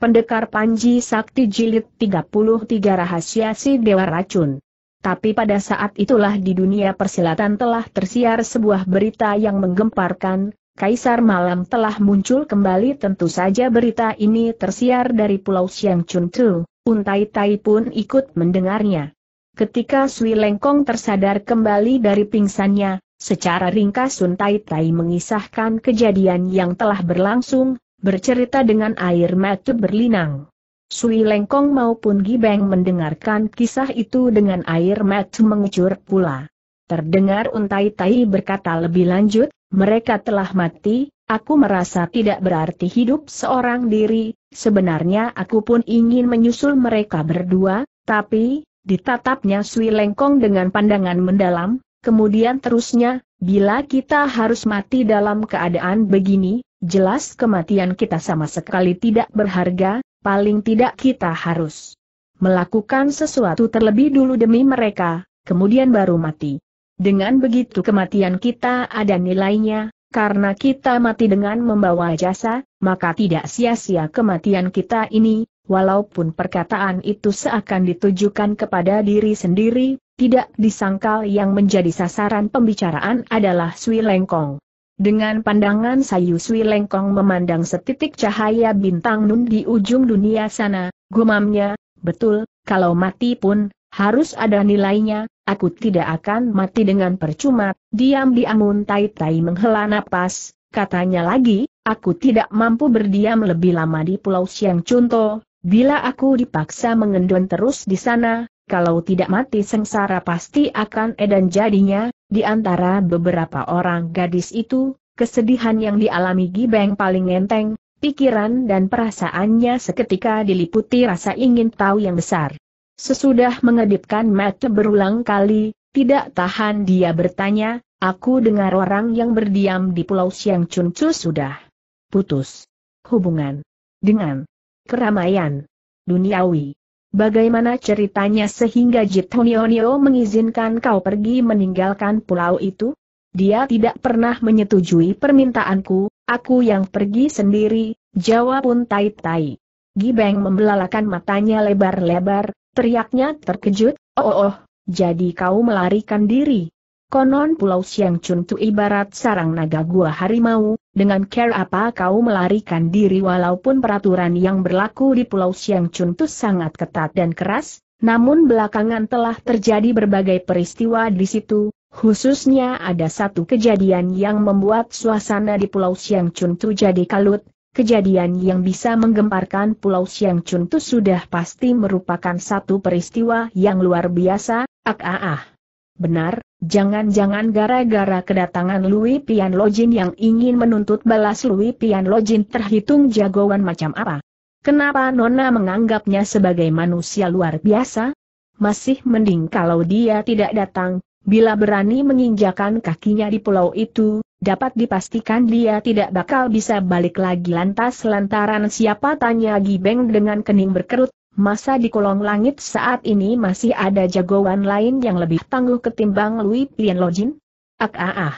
Pendekar Panji Sakti Jilid 33 Rahasia Si Dewa Racun. Tapi pada saat itulah di dunia persilatan telah tersiar sebuah berita yang menggemparkan, Kaisar Malam telah muncul kembali tentu saja berita ini tersiar dari Pulau Siang Chun Tu, Untai Tai pun ikut mendengarnya. Ketika Sui Lengkong tersadar kembali dari pingsannya, secara ringkas Untai Tai mengisahkan kejadian yang telah berlangsung, bercerita dengan air mata berlinang. Sui Lengkong maupun Gibeng mendengarkan kisah itu dengan air mata mengucur pula. Terdengar Untai Tai berkata lebih lanjut, mereka telah mati, aku merasa tidak berarti hidup seorang diri, sebenarnya aku pun ingin menyusul mereka berdua, tapi, ditatapnya Sui Lengkong dengan pandangan mendalam, kemudian terusnya, bila kita harus mati dalam keadaan begini, Jelas kematian kita sama sekali tidak berharga, paling tidak kita harus melakukan sesuatu terlebih dulu demi mereka, kemudian baru mati. Dengan begitu kematian kita ada nilainya, karena kita mati dengan membawa jasa, maka tidak sia-sia kematian kita ini, walaupun perkataan itu seakan ditujukan kepada diri sendiri, tidak disangkal yang menjadi sasaran pembicaraan adalah Sui Lengkong. Dengan pandangan Sayu Sui Lengkong memandang setitik cahaya bintang nun di ujung dunia sana, gumamnya, betul, kalau mati pun, harus ada nilainya, aku tidak akan mati dengan percuma, diam-diam Tai Tai menghela napas, katanya lagi, aku tidak mampu berdiam lebih lama di Pulau Siang Cunto, bila aku dipaksa mengendon terus di sana, kalau tidak mati sengsara pasti akan edan jadinya, di antara beberapa orang gadis itu, kesedihan yang dialami Gibeng paling enteng, pikiran dan perasaannya seketika diliputi rasa ingin tahu yang besar. Sesudah mengedipkan mata berulang kali, tidak tahan dia bertanya, aku dengar orang yang berdiam di Pulau Siang Cuncu sudah putus hubungan dengan keramaian duniawi. Bagaimana ceritanya sehingga Jitonionio mengizinkan kau pergi meninggalkan pulau itu? Dia tidak pernah menyetujui permintaanku, aku yang pergi sendiri, jawab pun Tai Tai. Gibeng membelalakan matanya lebar-lebar, teriaknya terkejut, oh oh oh, jadi kau melarikan diri. Konon Pulau Siang Chun tu ibarat sarang naga gua harimau, dengan care apa kau melarikan diri walaupun peraturan yang berlaku di Pulau Siang Chun tu sangat ketat dan keras, namun belakangan telah terjadi berbagai peristiwa di situ, khususnya ada satu kejadian yang membuat suasana di Pulau Siang Chun tu jadi kalut, kejadian yang bisa menggemparkan Pulau Siang Chun tu sudah pasti merupakan satu peristiwa yang luar biasa, ak ah ah. ah. Benar, jangan-jangan gara-gara kedatangan Louis Pian Lojin yang ingin menuntut balas Louis Pian Lojin terhitung jagoan macam apa. Kenapa Nona menganggapnya sebagai manusia luar biasa? Masih mending kalau dia tidak datang, bila berani menginjakan kakinya di pulau itu, dapat dipastikan dia tidak bakal bisa balik lagi lantas lantaran siapa tanya Gibeng dengan kening berkerut, masa di kolong langit saat ini masih ada jagoan lain yang lebih tangguh ketimbang Louis Pian Lojin? Ak ah, ah ah.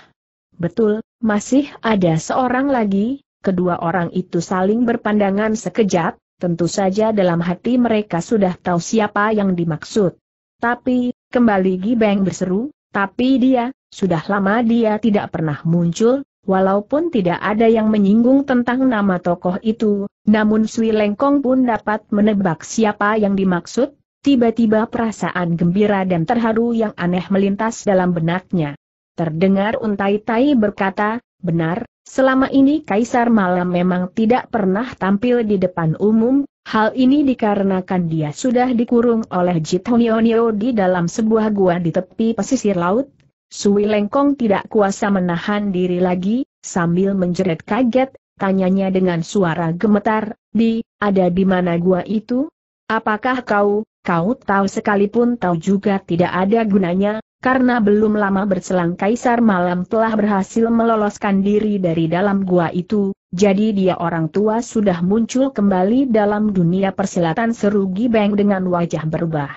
Betul, masih ada seorang lagi, kedua orang itu saling berpandangan sekejap, tentu saja dalam hati mereka sudah tahu siapa yang dimaksud. Tapi, kembali Gibeng berseru, tapi dia, sudah lama dia tidak pernah muncul, Walaupun tidak ada yang menyinggung tentang nama tokoh itu, namun Sui Lengkong pun dapat menebak siapa yang dimaksud, tiba-tiba perasaan gembira dan terharu yang aneh melintas dalam benaknya. Terdengar Untai Tai berkata, benar, selama ini Kaisar Malam memang tidak pernah tampil di depan umum, hal ini dikarenakan dia sudah dikurung oleh Jit Honeo di dalam sebuah gua di tepi pesisir laut, Sui Lengkong tidak kuasa menahan diri lagi, sambil menjerit kaget, tanyanya dengan suara gemetar, di, ada di mana gua itu? Apakah kau, kau tahu sekalipun tahu juga tidak ada gunanya, karena belum lama berselang Kaisar Malam telah berhasil meloloskan diri dari dalam gua itu, jadi dia orang tua sudah muncul kembali dalam dunia persilatan Serugi Gibeng dengan wajah berubah.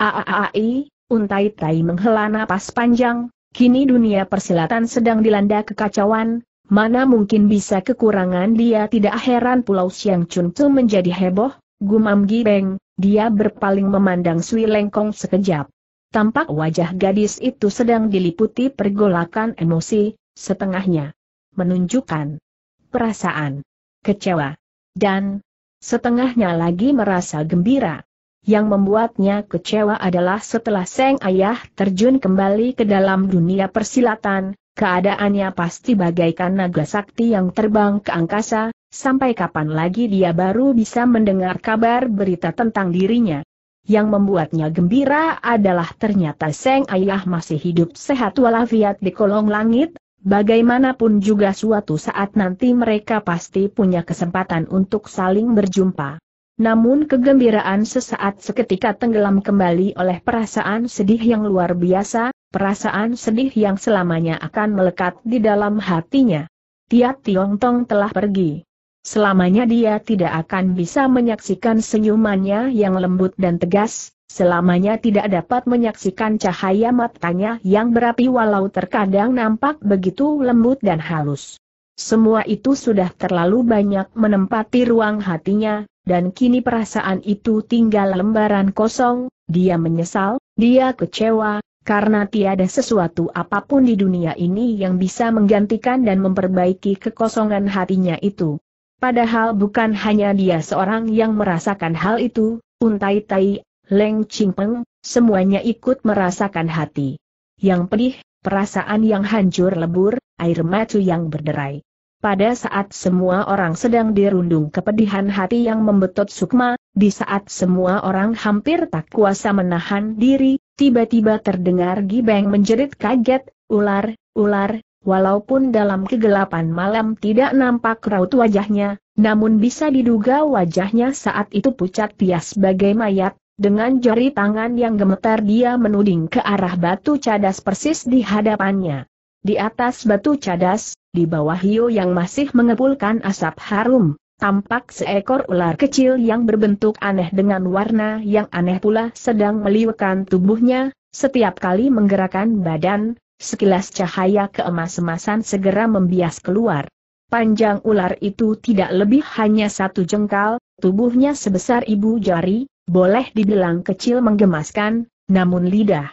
Aaai, untai tai menghela napas panjang, Kini dunia persilatan sedang dilanda kekacauan, mana mungkin bisa kekurangan dia tidak heran Pulau Siang Chun Tu menjadi heboh, gumam Gibeng, dia berpaling memandang Sui Lengkong sekejap. Tampak wajah gadis itu sedang diliputi pergolakan emosi, setengahnya menunjukkan perasaan, kecewa, dan setengahnya lagi merasa gembira. Yang membuatnya kecewa adalah setelah Seng Ayah terjun kembali ke dalam dunia persilatan, keadaannya pasti bagaikan naga sakti yang terbang ke angkasa, sampai kapan lagi dia baru bisa mendengar kabar berita tentang dirinya. Yang membuatnya gembira adalah ternyata Seng Ayah masih hidup sehat walafiat di kolong langit, bagaimanapun juga suatu saat nanti mereka pasti punya kesempatan untuk saling berjumpa. Namun kegembiraan sesaat seketika tenggelam kembali oleh perasaan sedih yang luar biasa, perasaan sedih yang selamanya akan melekat di dalam hatinya. Tiat Tong telah pergi. Selamanya dia tidak akan bisa menyaksikan senyumannya yang lembut dan tegas, selamanya tidak dapat menyaksikan cahaya matanya yang berapi walau terkadang nampak begitu lembut dan halus. Semua itu sudah terlalu banyak menempati ruang hatinya, dan kini perasaan itu tinggal lembaran kosong, dia menyesal, dia kecewa, karena tiada sesuatu apapun di dunia ini yang bisa menggantikan dan memperbaiki kekosongan hatinya itu. Padahal bukan hanya dia seorang yang merasakan hal itu, Untai Tai, Leng peng, semuanya ikut merasakan hati. Yang pedih, perasaan yang hancur lebur, air macu yang berderai. Pada saat semua orang sedang dirundung kepedihan hati yang membetot sukma, di saat semua orang hampir tak kuasa menahan diri, tiba-tiba terdengar Gibeng menjerit kaget, ular, ular, walaupun dalam kegelapan malam tidak nampak raut wajahnya, namun bisa diduga wajahnya saat itu pucat pias bagai mayat, dengan jari tangan yang gemetar dia menuding ke arah batu cadas persis di hadapannya. Di atas batu cadas, di bawah hiu yang masih mengepulkan asap harum, tampak seekor ular kecil yang berbentuk aneh dengan warna yang aneh pula sedang meliukan tubuhnya, setiap kali menggerakkan badan, sekilas cahaya keemas-emasan segera membias keluar. Panjang ular itu tidak lebih hanya satu jengkal, tubuhnya sebesar ibu jari, boleh dibilang kecil menggemaskan, namun lidah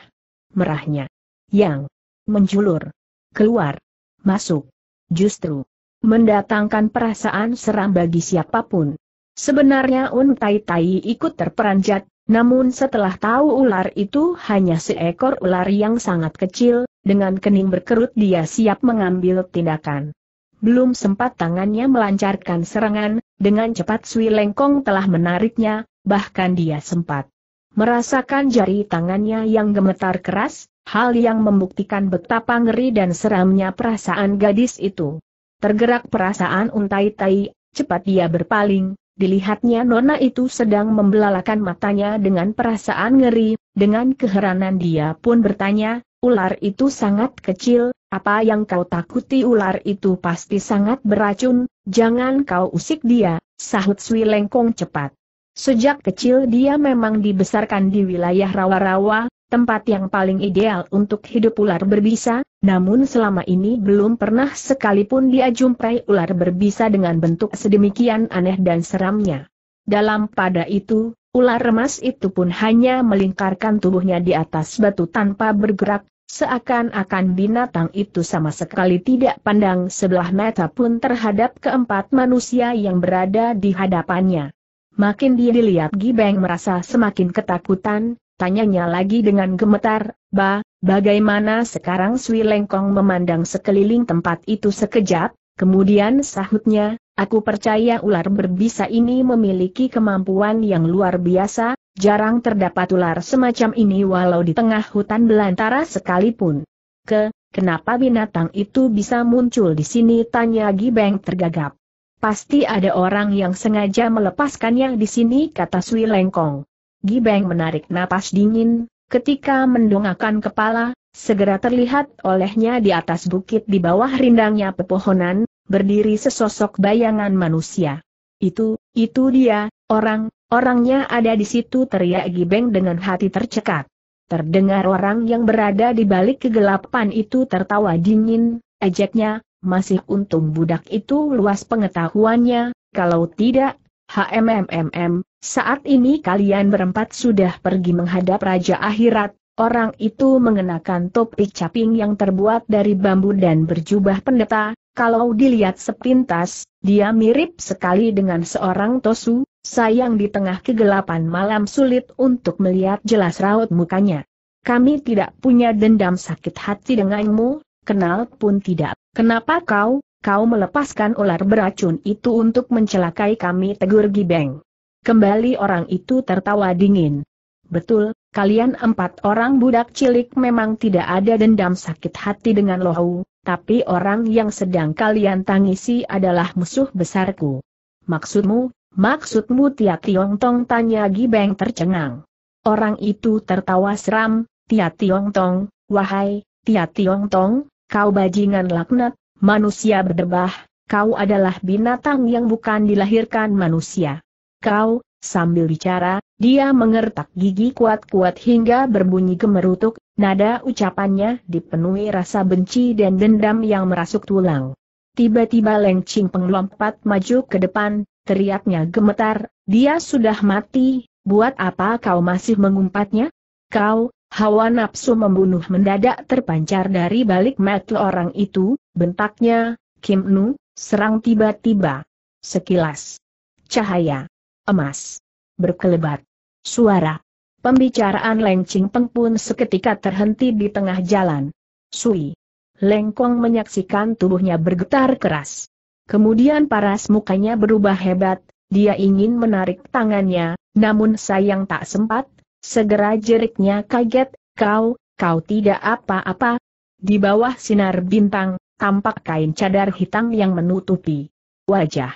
merahnya yang menjulur keluar, masuk. Justru mendatangkan perasaan seram bagi siapapun. Sebenarnya Un Tai Tai ikut terperanjat, namun setelah tahu ular itu hanya seekor ular yang sangat kecil, dengan kening berkerut dia siap mengambil tindakan. Belum sempat tangannya melancarkan serangan, dengan cepat Sui Lengkong telah menariknya, bahkan dia sempat merasakan jari tangannya yang gemetar keras, hal yang membuktikan betapa ngeri dan seramnya perasaan gadis itu. Tergerak perasaan untai tai, cepat dia berpaling, dilihatnya nona itu sedang membelalakan matanya dengan perasaan ngeri, dengan keheranan dia pun bertanya, ular itu sangat kecil, apa yang kau takuti ular itu pasti sangat beracun, jangan kau usik dia, sahut Sui Lengkong cepat. Sejak kecil dia memang dibesarkan di wilayah rawa-rawa, tempat yang paling ideal untuk hidup ular berbisa, namun selama ini belum pernah sekalipun dia jumpai ular berbisa dengan bentuk sedemikian aneh dan seramnya. Dalam pada itu, ular remas itu pun hanya melingkarkan tubuhnya di atas batu tanpa bergerak, seakan-akan binatang itu sama sekali tidak pandang sebelah mata pun terhadap keempat manusia yang berada di hadapannya. Makin dia dilihat Gibeng merasa semakin ketakutan, Tanyanya lagi dengan gemetar, Ba, bagaimana sekarang Sui Lengkong memandang sekeliling tempat itu sekejap, kemudian sahutnya, aku percaya ular berbisa ini memiliki kemampuan yang luar biasa, jarang terdapat ular semacam ini walau di tengah hutan belantara sekalipun. Ke, kenapa binatang itu bisa muncul di sini tanya Gibeng tergagap. Pasti ada orang yang sengaja melepaskannya di sini kata Sui Lengkong. Gibeng menarik napas dingin, ketika mendongakkan kepala, segera terlihat olehnya di atas bukit di bawah rindangnya pepohonan, berdiri sesosok bayangan manusia. Itu, itu dia, orang, orangnya ada di situ teriak Gibeng dengan hati tercekat. Terdengar orang yang berada di balik kegelapan itu tertawa dingin, ejeknya, masih untung budak itu luas pengetahuannya, kalau tidak, HMMMM, saat ini kalian berempat sudah pergi menghadap Raja Akhirat, orang itu mengenakan topi caping yang terbuat dari bambu dan berjubah pendeta, kalau dilihat sepintas, dia mirip sekali dengan seorang tosu, sayang di tengah kegelapan malam sulit untuk melihat jelas raut mukanya. Kami tidak punya dendam sakit hati denganmu, kenal pun tidak. Kenapa kau, kau melepaskan ular beracun itu untuk mencelakai kami tegur Gibeng. Kembali orang itu tertawa dingin. Betul, kalian empat orang budak cilik memang tidak ada dendam sakit hati dengan Lohau, tapi orang yang sedang kalian tangisi adalah musuh besarku. Maksudmu, maksudmu Tia Tong tanya Gibeng tercengang. Orang itu tertawa seram, Tia Tong, wahai, Tia Tong, kau bajingan laknat, Manusia berdebah, kau adalah binatang yang bukan dilahirkan manusia. Kau, sambil bicara, dia mengertak gigi kuat-kuat hingga berbunyi gemerutuk, nada ucapannya dipenuhi rasa benci dan dendam yang merasuk tulang. Tiba-tiba Leng Ching Peng maju ke depan, teriaknya gemetar, dia sudah mati, buat apa kau masih mengumpatnya? Kau, Hawa nafsu membunuh mendadak terpancar dari balik mata orang itu, bentaknya, Kim Nu, serang tiba-tiba. Sekilas. Cahaya. Emas. Berkelebat. Suara. Pembicaraan Leng Ching Peng pun seketika terhenti di tengah jalan. Sui. Leng menyaksikan tubuhnya bergetar keras. Kemudian paras mukanya berubah hebat, dia ingin menarik tangannya, namun sayang tak sempat, Segera jeriknya kaget, kau, kau tidak apa-apa. Di bawah sinar bintang, tampak kain cadar hitam yang menutupi wajah.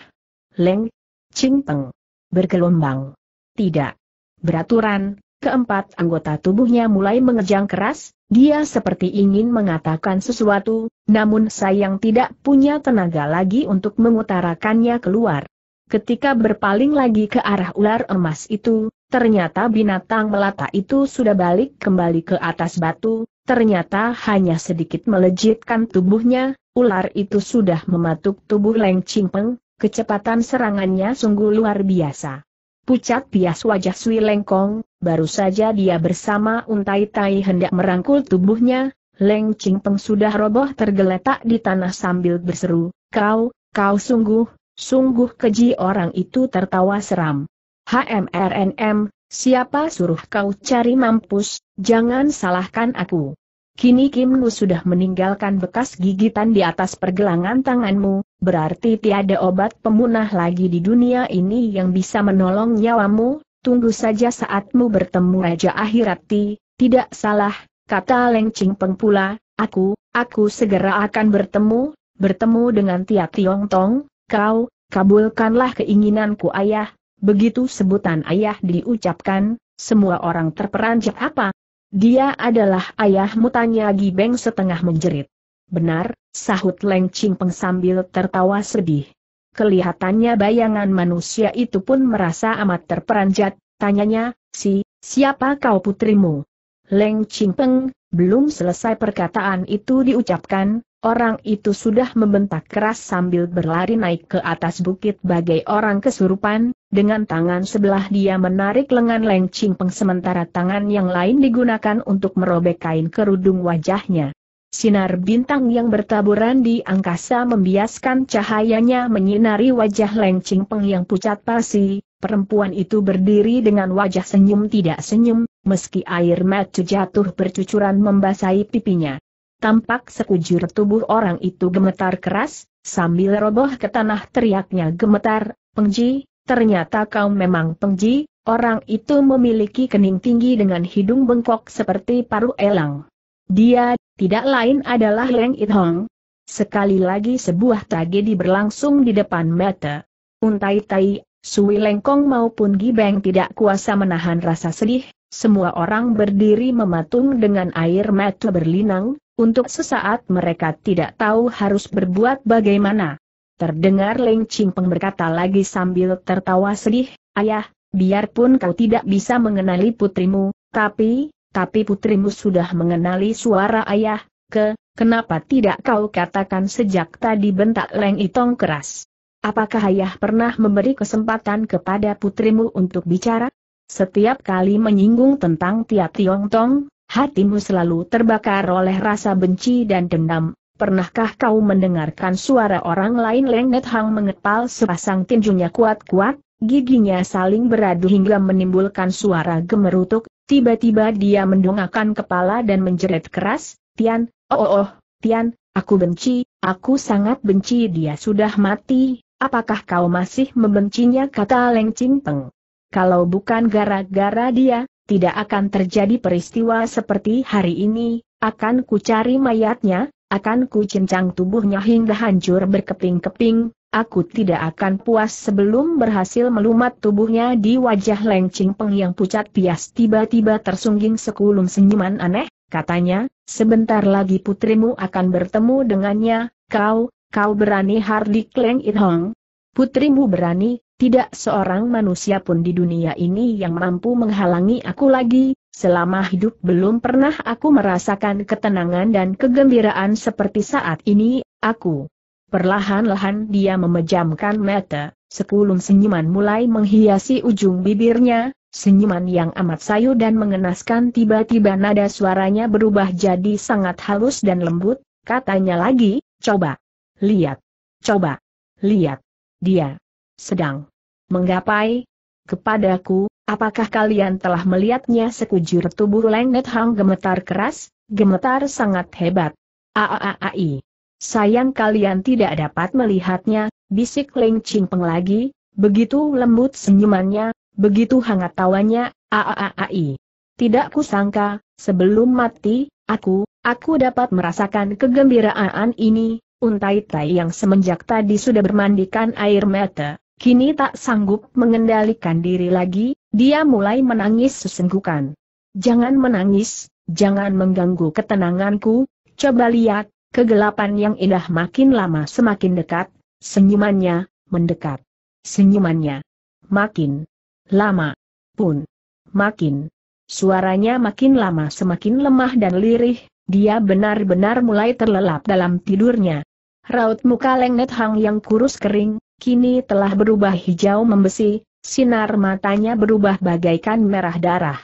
Leng, Peng, bergelombang. Tidak. Beraturan, keempat anggota tubuhnya mulai mengejang keras, dia seperti ingin mengatakan sesuatu, namun sayang tidak punya tenaga lagi untuk mengutarakannya keluar. Ketika berpaling lagi ke arah ular emas itu, Ternyata binatang melata itu sudah balik kembali ke atas batu, ternyata hanya sedikit melejitkan tubuhnya, ular itu sudah mematuk tubuh Leng peng. kecepatan serangannya sungguh luar biasa. Pucat pias wajah Sui Lengkong, baru saja dia bersama Untai Tai hendak merangkul tubuhnya, Leng peng sudah roboh tergeletak di tanah sambil berseru, kau, kau sungguh, sungguh keji orang itu tertawa seram. HMRNM, siapa suruh kau cari mampus, jangan salahkan aku. Kini Kim Nu sudah meninggalkan bekas gigitan di atas pergelangan tanganmu, berarti tiada obat pemunah lagi di dunia ini yang bisa menolong nyawamu, tunggu saja saatmu bertemu Raja Akhirati, tidak salah, kata Leng Ching Peng pula, aku, aku segera akan bertemu, bertemu dengan Tia Tiong Tong, kau, kabulkanlah keinginanku ayah, Begitu sebutan ayah diucapkan, semua orang terperanjat apa? Dia adalah ayahmu tanya Gibeng setengah menjerit. Benar, sahut Leng Peng sambil tertawa sedih. Kelihatannya bayangan manusia itu pun merasa amat terperanjat, tanyanya, si, siapa kau putrimu? Leng Peng belum selesai perkataan itu diucapkan, Orang itu sudah membentak keras sambil berlari naik ke atas bukit bagai orang kesurupan, dengan tangan sebelah dia menarik lengan Leng Peng sementara tangan yang lain digunakan untuk merobek kain kerudung wajahnya. Sinar bintang yang bertaburan di angkasa membiaskan cahayanya menyinari wajah Leng Peng yang pucat pasi, perempuan itu berdiri dengan wajah senyum tidak senyum, meski air mata jatuh bercucuran membasahi pipinya. Tampak sekujur tubuh orang itu gemetar keras, sambil roboh ke tanah teriaknya gemetar, Pengji, ternyata kau memang Pengji, orang itu memiliki kening tinggi dengan hidung bengkok seperti paru elang. Dia, tidak lain adalah Leng It Hong. Sekali lagi sebuah tragedi berlangsung di depan mata. Untai Tai, Sui Lengkong maupun Gibeng tidak kuasa menahan rasa sedih, semua orang berdiri mematung dengan air mata berlinang, untuk sesaat mereka tidak tahu harus berbuat bagaimana. Terdengar Leng Peng berkata lagi sambil tertawa sedih, Ayah, biarpun kau tidak bisa mengenali putrimu, tapi, tapi putrimu sudah mengenali suara ayah, ke, kenapa tidak kau katakan sejak tadi bentak Leng Itong keras. Apakah ayah pernah memberi kesempatan kepada putrimu untuk bicara? Setiap kali menyinggung tentang Tia Tiong Tong, Hatimu selalu terbakar oleh rasa benci dan dendam. Pernahkah kau mendengarkan suara orang lain Lengnet Hang mengepal sepasang tinjunya kuat-kuat, giginya saling beradu hingga menimbulkan suara gemerutuk, tiba-tiba dia mendongakkan kepala dan menjerit keras, Tian, oh oh oh, Tian, aku benci, aku sangat benci dia sudah mati, apakah kau masih membencinya kata Leng Ching Peng. Kalau bukan gara-gara dia, tidak akan terjadi peristiwa seperti hari ini, akan ku cari mayatnya, akan ku cincang tubuhnya hingga hancur berkeping-keping, aku tidak akan puas sebelum berhasil melumat tubuhnya di wajah Leng Ching Peng yang pucat pias tiba-tiba tersungging sekulum senyuman aneh, katanya, sebentar lagi putrimu akan bertemu dengannya, kau, kau berani hardik Leng It Hong. Putrimu berani, tidak seorang manusia pun di dunia ini yang mampu menghalangi aku lagi, selama hidup belum pernah aku merasakan ketenangan dan kegembiraan seperti saat ini, aku. Perlahan-lahan dia memejamkan mata, sekulum senyuman mulai menghiasi ujung bibirnya, senyuman yang amat sayu dan mengenaskan tiba-tiba nada suaranya berubah jadi sangat halus dan lembut, katanya lagi, coba. Lihat. Coba. Lihat. Dia sedang menggapai kepadaku, apakah kalian telah melihatnya sekujur tubuh Lengnet Hang gemetar keras, gemetar sangat hebat. Aaai. Sayang kalian tidak dapat melihatnya, bisik Leng Ching Peng lagi, begitu lembut senyumannya, begitu hangat tawanya, aaai. Tidak kusangka, sebelum mati, aku, aku dapat merasakan kegembiraan ini, untai tai yang semenjak tadi sudah bermandikan air mata. Kini tak sanggup mengendalikan diri lagi, dia mulai menangis sesenggukan. Jangan menangis, jangan mengganggu ketenanganku, coba lihat, kegelapan yang indah makin lama semakin dekat, senyumannya, mendekat. Senyumannya, makin lama pun, makin. Suaranya makin lama semakin lemah dan lirih, dia benar-benar mulai terlelap dalam tidurnya. Raut muka Lengnet Hang yang kurus kering, kini telah berubah hijau membesi, sinar matanya berubah bagaikan merah darah.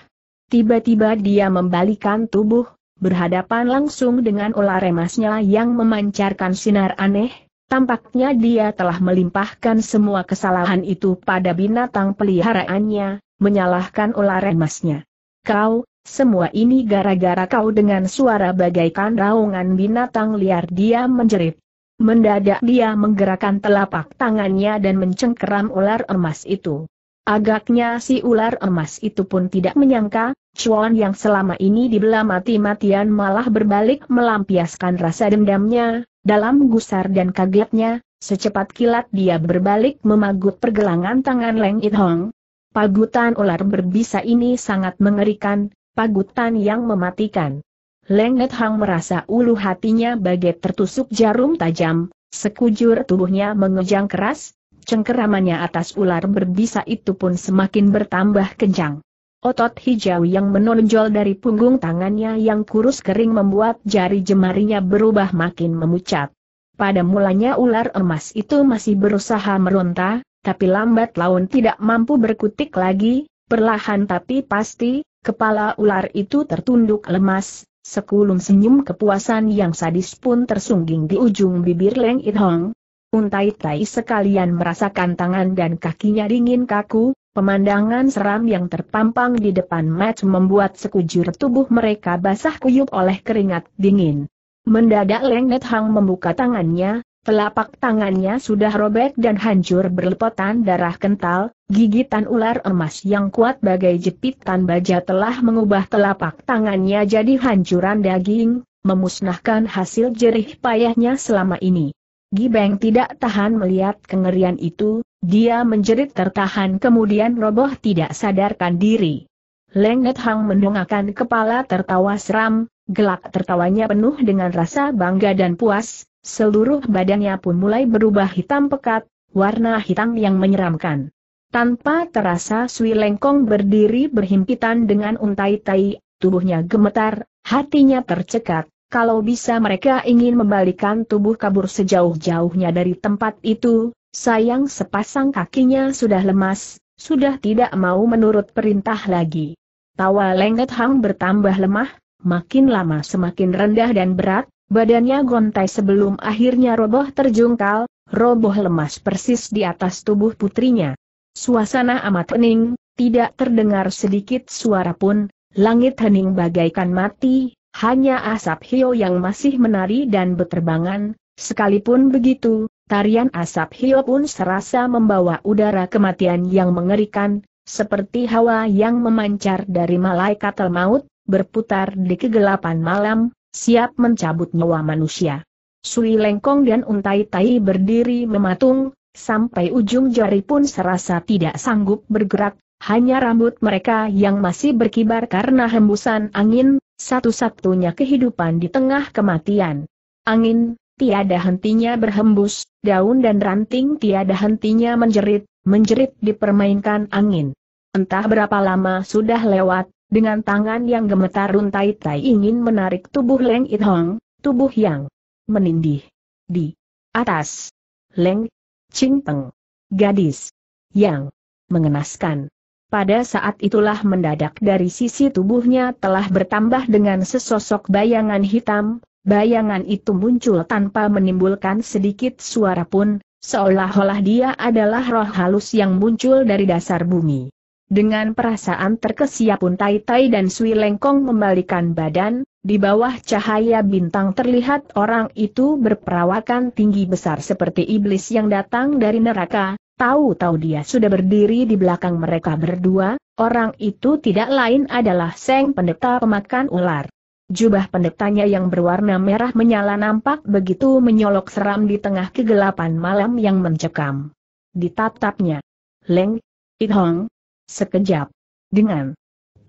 Tiba-tiba dia membalikan tubuh, berhadapan langsung dengan ular emasnya yang memancarkan sinar aneh, tampaknya dia telah melimpahkan semua kesalahan itu pada binatang peliharaannya, menyalahkan ular emasnya. Kau, semua ini gara-gara kau dengan suara bagaikan raungan binatang liar dia menjerit. Mendadak dia menggerakkan telapak tangannya dan mencengkeram ular emas itu. Agaknya si ular emas itu pun tidak menyangka, Chuan yang selama ini dibela mati-matian malah berbalik melampiaskan rasa dendamnya, dalam gusar dan kagetnya, secepat kilat dia berbalik memagut pergelangan tangan Leng It Hong. Pagutan ular berbisa ini sangat mengerikan, pagutan yang mematikan. Leng Hang merasa ulu hatinya bagai tertusuk jarum tajam, sekujur tubuhnya mengejang keras, cengkeramannya atas ular berbisa itu pun semakin bertambah kencang. Otot hijau yang menonjol dari punggung tangannya yang kurus kering membuat jari jemarinya berubah makin memucat. Pada mulanya ular emas itu masih berusaha meronta, tapi lambat laun tidak mampu berkutik lagi, perlahan tapi pasti, kepala ular itu tertunduk lemas, Sekulum senyum kepuasan yang sadis pun tersungging di ujung bibir Leng It Hong. Untai Tai sekalian merasakan tangan dan kakinya dingin kaku, pemandangan seram yang terpampang di depan match membuat sekujur tubuh mereka basah kuyup oleh keringat dingin. Mendadak Leng It Hong membuka tangannya, Telapak tangannya sudah robek dan hancur berlepotan darah kental, gigitan ular emas yang kuat bagai jepitan baja telah mengubah telapak tangannya jadi hancuran daging, memusnahkan hasil jerih payahnya selama ini. Gibeng tidak tahan melihat kengerian itu, dia menjerit tertahan kemudian roboh tidak sadarkan diri. Lengnet Hang mendongakkan kepala tertawa seram, gelak tertawanya penuh dengan rasa bangga dan puas, Seluruh badannya pun mulai berubah hitam pekat, warna hitam yang menyeramkan. Tanpa terasa Sui Lengkong berdiri berhimpitan dengan untai tai, tubuhnya gemetar, hatinya tercekat. Kalau bisa mereka ingin membalikan tubuh kabur sejauh-jauhnya dari tempat itu, sayang sepasang kakinya sudah lemas, sudah tidak mau menurut perintah lagi. Tawa Lengget Hang bertambah lemah, makin lama semakin rendah dan berat, Badannya gontai sebelum akhirnya roboh terjungkal, roboh lemas persis di atas tubuh putrinya. Suasana amat hening, tidak terdengar sedikit suara pun, langit hening bagaikan mati, hanya asap hio yang masih menari dan berterbangan. sekalipun begitu, tarian asap hio pun serasa membawa udara kematian yang mengerikan, seperti hawa yang memancar dari malaikat maut, berputar di kegelapan malam, siap mencabut nyawa manusia. Sui Lengkong dan Untai Tai berdiri mematung, sampai ujung jari pun serasa tidak sanggup bergerak, hanya rambut mereka yang masih berkibar karena hembusan angin, satu-satunya kehidupan di tengah kematian. Angin, tiada hentinya berhembus, daun dan ranting tiada hentinya menjerit, menjerit dipermainkan angin. Entah berapa lama sudah lewat, dengan tangan yang gemetar runtai Tai ingin menarik tubuh Leng It Hong, tubuh yang menindih. Di atas. Leng Ching Peng Gadis yang mengenaskan. Pada saat itulah mendadak dari sisi tubuhnya telah bertambah dengan sesosok bayangan hitam, bayangan itu muncul tanpa menimbulkan sedikit suara pun, seolah-olah dia adalah roh halus yang muncul dari dasar bumi. Dengan perasaan terkesiap pun Tai Tai dan Sui Lengkong membalikan badan, di bawah cahaya bintang terlihat orang itu berperawakan tinggi besar seperti iblis yang datang dari neraka, tahu-tahu dia sudah berdiri di belakang mereka berdua, orang itu tidak lain adalah Seng Pendeta Pemakan Ular. Jubah pendetanya yang berwarna merah menyala nampak begitu menyolok seram di tengah kegelapan malam yang mencekam. Ditatapnya. Leng, It Hong sekejap. Dengan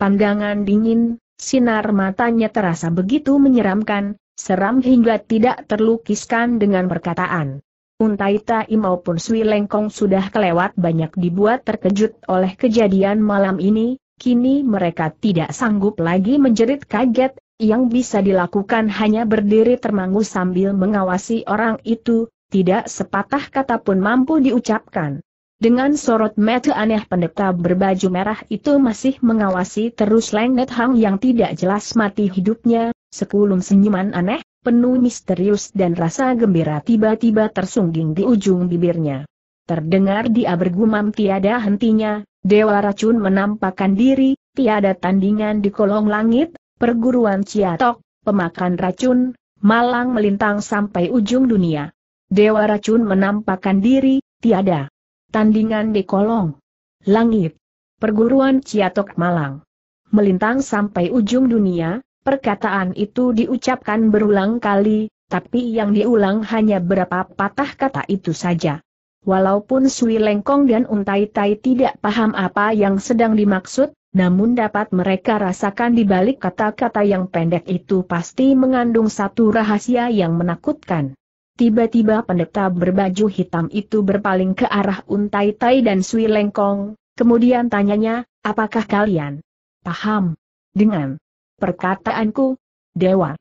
pandangan dingin, sinar matanya terasa begitu menyeramkan, seram hingga tidak terlukiskan dengan perkataan. Untai Tai maupun Sui Lengkong sudah kelewat banyak dibuat terkejut oleh kejadian malam ini, kini mereka tidak sanggup lagi menjerit kaget, yang bisa dilakukan hanya berdiri termangu sambil mengawasi orang itu, tidak sepatah kata pun mampu diucapkan. Dengan sorot mata aneh pendeta berbaju merah itu masih mengawasi terus Leng Net Hang yang tidak jelas mati hidupnya, sekulum senyuman aneh, penuh misterius dan rasa gembira tiba-tiba tersungging di ujung bibirnya. Terdengar dia bergumam tiada hentinya, Dewa Racun menampakkan diri, tiada tandingan di kolong langit, perguruan Ciatok, pemakan racun, malang melintang sampai ujung dunia. Dewa Racun menampakkan diri, tiada. Tandingan di kolong. Langit. Perguruan Ciatok Malang. Melintang sampai ujung dunia, perkataan itu diucapkan berulang kali, tapi yang diulang hanya berapa patah kata itu saja. Walaupun Sui Lengkong dan Untai Tai tidak paham apa yang sedang dimaksud, namun dapat mereka rasakan di balik kata-kata yang pendek itu pasti mengandung satu rahasia yang menakutkan. Tiba-tiba pendeta berbaju hitam itu berpaling ke arah Untai Tai dan Sui Lengkong, kemudian tanyanya, apakah kalian paham dengan perkataanku? Dewa,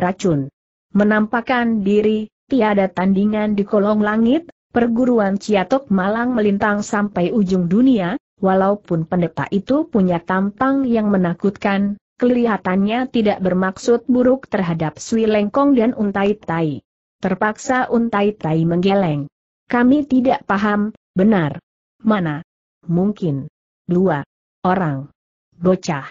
racun, menampakkan diri, tiada tandingan di kolong langit, perguruan Ciatok Malang melintang sampai ujung dunia, walaupun pendeta itu punya tampang yang menakutkan, kelihatannya tidak bermaksud buruk terhadap Sui Lengkong dan Untai Tai. Terpaksa Untai Tai menggeleng. Kami tidak paham, benar. Mana? Mungkin. Dua. Orang. Bocah.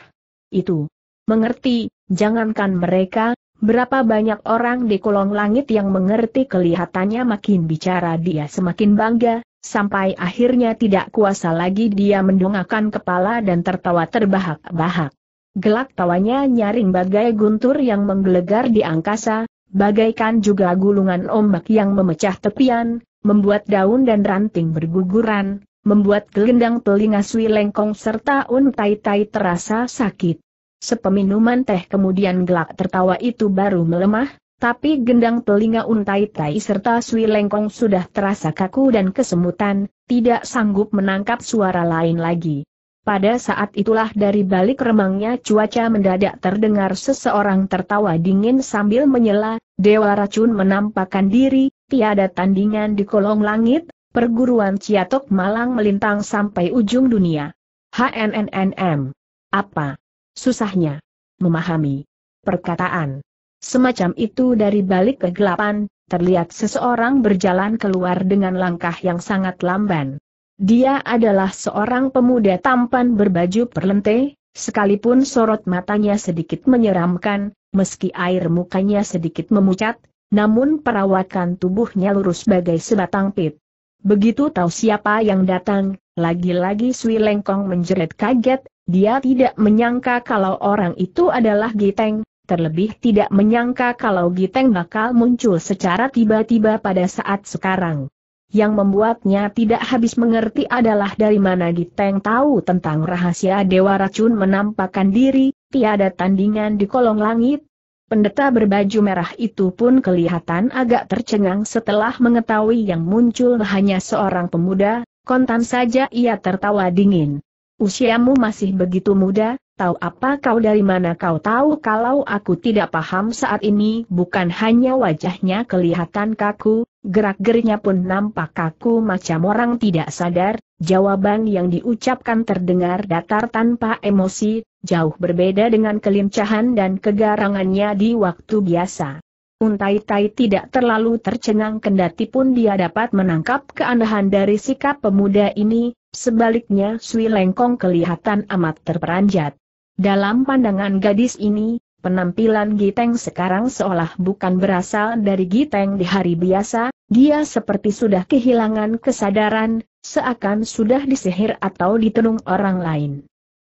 Itu. Mengerti, jangankan mereka, berapa banyak orang di kolong langit yang mengerti kelihatannya makin bicara dia semakin bangga, sampai akhirnya tidak kuasa lagi dia mendongakkan kepala dan tertawa terbahak-bahak. Gelak tawanya nyaring bagai guntur yang menggelegar di angkasa, bagaikan juga gulungan ombak yang memecah tepian, membuat daun dan ranting berguguran, membuat gelendang telinga Sui Lengkong serta untai-tai terasa sakit. Sepeminuman teh kemudian gelak tertawa itu baru melemah, tapi gendang telinga untai tai serta sui lengkong sudah terasa kaku dan kesemutan, tidak sanggup menangkap suara lain lagi. Pada saat itulah dari balik remangnya cuaca mendadak terdengar seseorang tertawa dingin sambil menyela, Dewa Racun menampakkan diri, tiada tandingan di kolong langit, perguruan Ciatok Malang melintang sampai ujung dunia. HNNNM. Apa? Susahnya. Memahami. Perkataan. Semacam itu dari balik kegelapan, terlihat seseorang berjalan keluar dengan langkah yang sangat lamban. Dia adalah seorang pemuda tampan berbaju perlente, sekalipun sorot matanya sedikit menyeramkan, meski air mukanya sedikit memucat, namun perawakan tubuhnya lurus bagai sebatang pit. Begitu tahu siapa yang datang, lagi-lagi Sui Lengkong menjerit kaget, dia tidak menyangka kalau orang itu adalah Giteng, terlebih tidak menyangka kalau Giteng bakal muncul secara tiba-tiba pada saat sekarang. Yang membuatnya tidak habis mengerti adalah dari mana Giteng tahu tentang rahasia Dewa Racun menampakkan diri, tiada tandingan di kolong langit. Pendeta berbaju merah itu pun kelihatan agak tercengang setelah mengetahui yang muncul hanya seorang pemuda, kontan saja ia tertawa dingin usiamu masih begitu muda, tahu apa kau dari mana kau tahu kalau aku tidak paham saat ini bukan hanya wajahnya kelihatan kaku, gerak gerinya pun nampak kaku macam orang tidak sadar, jawaban yang diucapkan terdengar datar tanpa emosi, jauh berbeda dengan kelincahan dan kegarangannya di waktu biasa. Untai Tai tidak terlalu tercengang kendati pun dia dapat menangkap keanehan dari sikap pemuda ini, Sebaliknya Sui Lengkong kelihatan amat terperanjat. Dalam pandangan gadis ini, penampilan Giteng sekarang seolah bukan berasal dari Giteng di hari biasa, dia seperti sudah kehilangan kesadaran, seakan sudah disihir atau ditenung orang lain.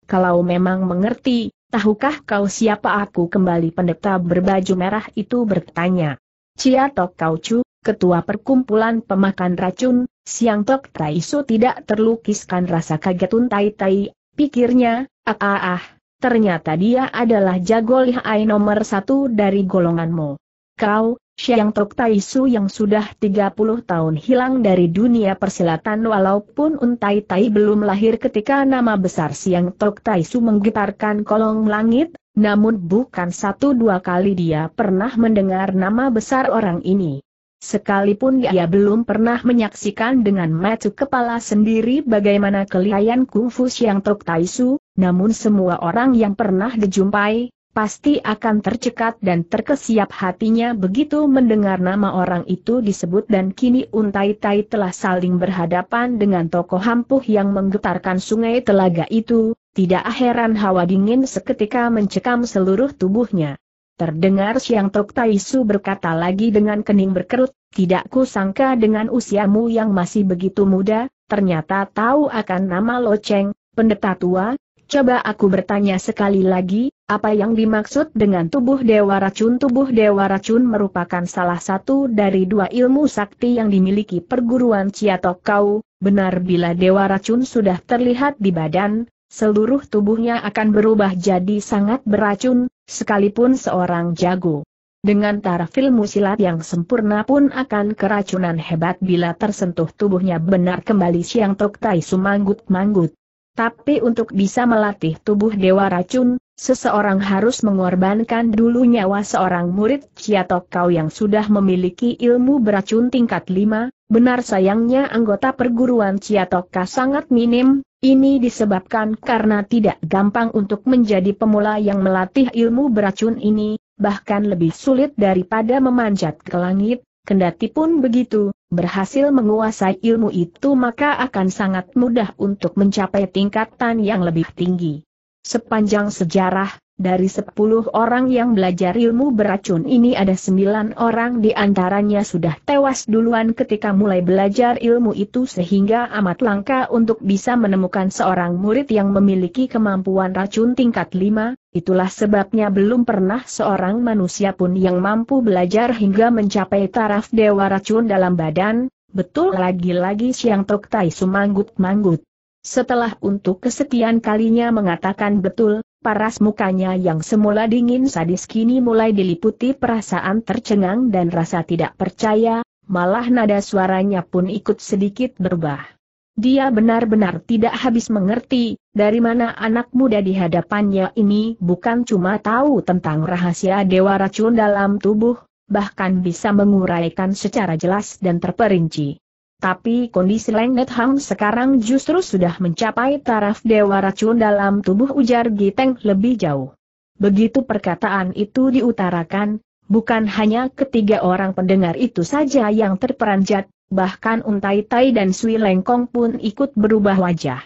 Kalau memang mengerti, tahukah kau siapa aku kembali pendeta berbaju merah itu bertanya. Kau Chu, ketua perkumpulan pemakan racun, Siang Tok Su tidak terlukiskan rasa kaget untai tai, pikirnya, ah ah ah, ternyata dia adalah jago lihai nomor satu dari golonganmu. Kau, Siang Tok Su yang sudah 30 tahun hilang dari dunia persilatan walaupun untai tai belum lahir ketika nama besar Siang Tok Su menggetarkan kolong langit, namun bukan satu dua kali dia pernah mendengar nama besar orang ini. Sekalipun ia belum pernah menyaksikan dengan mata kepala sendiri bagaimana kelihayan kungfu siang Tok Taisu, namun semua orang yang pernah dijumpai, pasti akan tercekat dan terkesiap hatinya begitu mendengar nama orang itu disebut dan kini Untai Tai telah saling berhadapan dengan tokoh hampuh yang menggetarkan sungai telaga itu, tidak heran hawa dingin seketika mencekam seluruh tubuhnya. Terdengar Siang Tok Taisu berkata lagi dengan kening berkerut, tidak ku sangka dengan usiamu yang masih begitu muda, ternyata tahu akan nama Lo Cheng, pendeta tua, Coba aku bertanya sekali lagi, apa yang dimaksud dengan tubuh dewa racun? Tubuh dewa racun merupakan salah satu dari dua ilmu sakti yang dimiliki perguruan Ciatok Kau, benar bila dewa racun sudah terlihat di badan, seluruh tubuhnya akan berubah jadi sangat beracun, sekalipun seorang jago. Dengan taraf ilmu silat yang sempurna pun akan keracunan hebat bila tersentuh tubuhnya benar kembali Siang Tok Tai sumanggut-manggut. Tapi untuk bisa melatih tubuh Dewa Racun, Seseorang harus mengorbankan dulu nyawa seorang murid Ciatok kau yang sudah memiliki ilmu beracun tingkat 5, benar sayangnya anggota perguruan Kau sangat minim, ini disebabkan karena tidak gampang untuk menjadi pemula yang melatih ilmu beracun ini, bahkan lebih sulit daripada memanjat ke langit, kendati pun begitu, berhasil menguasai ilmu itu maka akan sangat mudah untuk mencapai tingkatan yang lebih tinggi. Sepanjang sejarah, dari sepuluh orang yang belajar ilmu beracun ini ada sembilan orang di antaranya sudah tewas duluan ketika mulai belajar ilmu itu sehingga amat langka untuk bisa menemukan seorang murid yang memiliki kemampuan racun tingkat lima, itulah sebabnya belum pernah seorang manusia pun yang mampu belajar hingga mencapai taraf dewa racun dalam badan, betul lagi-lagi Siang Tok Tai sumanggut-manggut. Setelah untuk kesekian kalinya mengatakan betul, paras mukanya yang semula dingin sadis kini mulai diliputi perasaan tercengang dan rasa tidak percaya, malah nada suaranya pun ikut sedikit berubah. Dia benar-benar tidak habis mengerti, dari mana anak muda di hadapannya ini bukan cuma tahu tentang rahasia dewa racun dalam tubuh, bahkan bisa menguraikan secara jelas dan terperinci. Tapi kondisi Leng Net Hang sekarang justru sudah mencapai taraf dewa racun dalam tubuh ujar Giteng lebih jauh. Begitu perkataan itu diutarakan, bukan hanya ketiga orang pendengar itu saja yang terperanjat, bahkan Untai Tai dan Sui Lengkong pun ikut berubah wajah.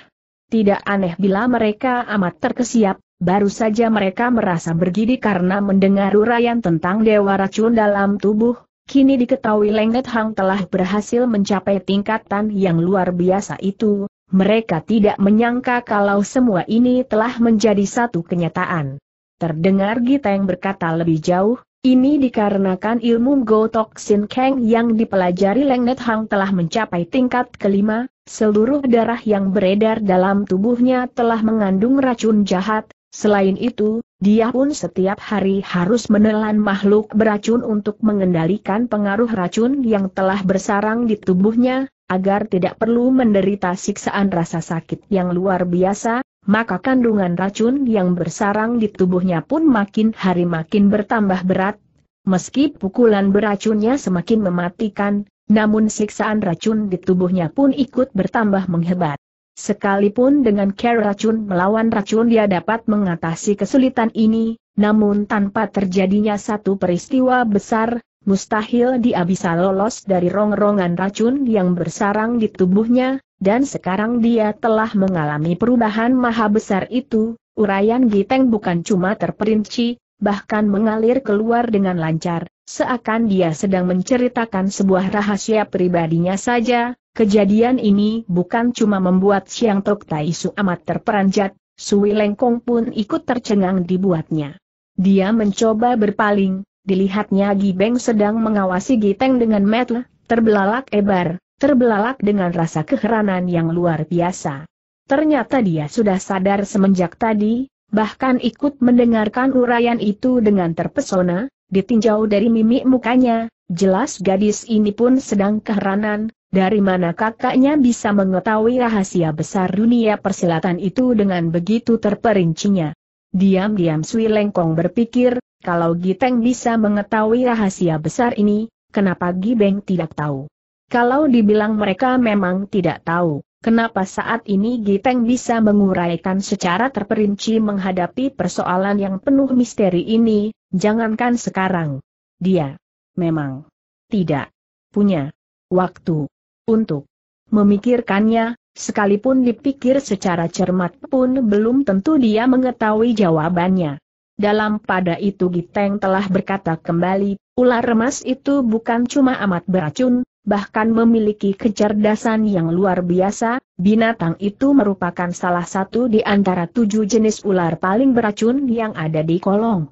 Tidak aneh bila mereka amat terkesiap, baru saja mereka merasa bergidi karena mendengar uraian tentang dewa racun dalam tubuh, Kini diketahui Lengget Hang telah berhasil mencapai tingkatan yang luar biasa itu, mereka tidak menyangka kalau semua ini telah menjadi satu kenyataan. Terdengar Gita yang berkata lebih jauh, ini dikarenakan ilmu Go Sin Kang yang dipelajari Lengnet Hang telah mencapai tingkat kelima, seluruh darah yang beredar dalam tubuhnya telah mengandung racun jahat, selain itu, dia pun setiap hari harus menelan makhluk beracun untuk mengendalikan pengaruh racun yang telah bersarang di tubuhnya, agar tidak perlu menderita siksaan rasa sakit yang luar biasa, maka kandungan racun yang bersarang di tubuhnya pun makin hari makin bertambah berat. Meski pukulan beracunnya semakin mematikan, namun siksaan racun di tubuhnya pun ikut bertambah menghebat. Sekalipun dengan care racun melawan racun dia dapat mengatasi kesulitan ini, namun tanpa terjadinya satu peristiwa besar, mustahil dia bisa lolos dari rongrongan racun yang bersarang di tubuhnya, dan sekarang dia telah mengalami perubahan maha besar itu, urayan Giteng bukan cuma terperinci, bahkan mengalir keluar dengan lancar, seakan dia sedang menceritakan sebuah rahasia pribadinya saja, kejadian ini bukan cuma membuat Siang Tok Tai Su amat terperanjat, Sui Lengkong pun ikut tercengang dibuatnya. Dia mencoba berpaling, dilihatnya Gibeng sedang mengawasi Giteng dengan metel, terbelalak ebar, terbelalak dengan rasa keheranan yang luar biasa. Ternyata dia sudah sadar semenjak tadi, bahkan ikut mendengarkan uraian itu dengan terpesona, ditinjau dari mimik mukanya, jelas gadis ini pun sedang keheranan, dari mana kakaknya bisa mengetahui rahasia besar dunia persilatan itu dengan begitu terperincinya. Diam-diam Sui Lengkong berpikir, kalau Giteng bisa mengetahui rahasia besar ini, kenapa Gibeng tidak tahu? Kalau dibilang mereka memang tidak tahu, Kenapa saat ini Giteng bisa menguraikan secara terperinci menghadapi persoalan yang penuh misteri ini, jangankan sekarang. Dia memang tidak punya waktu untuk memikirkannya, sekalipun dipikir secara cermat pun belum tentu dia mengetahui jawabannya. Dalam pada itu Giteng telah berkata kembali, ular remas itu bukan cuma amat beracun, bahkan memiliki kecerdasan yang luar biasa, binatang itu merupakan salah satu di antara tujuh jenis ular paling beracun yang ada di kolong.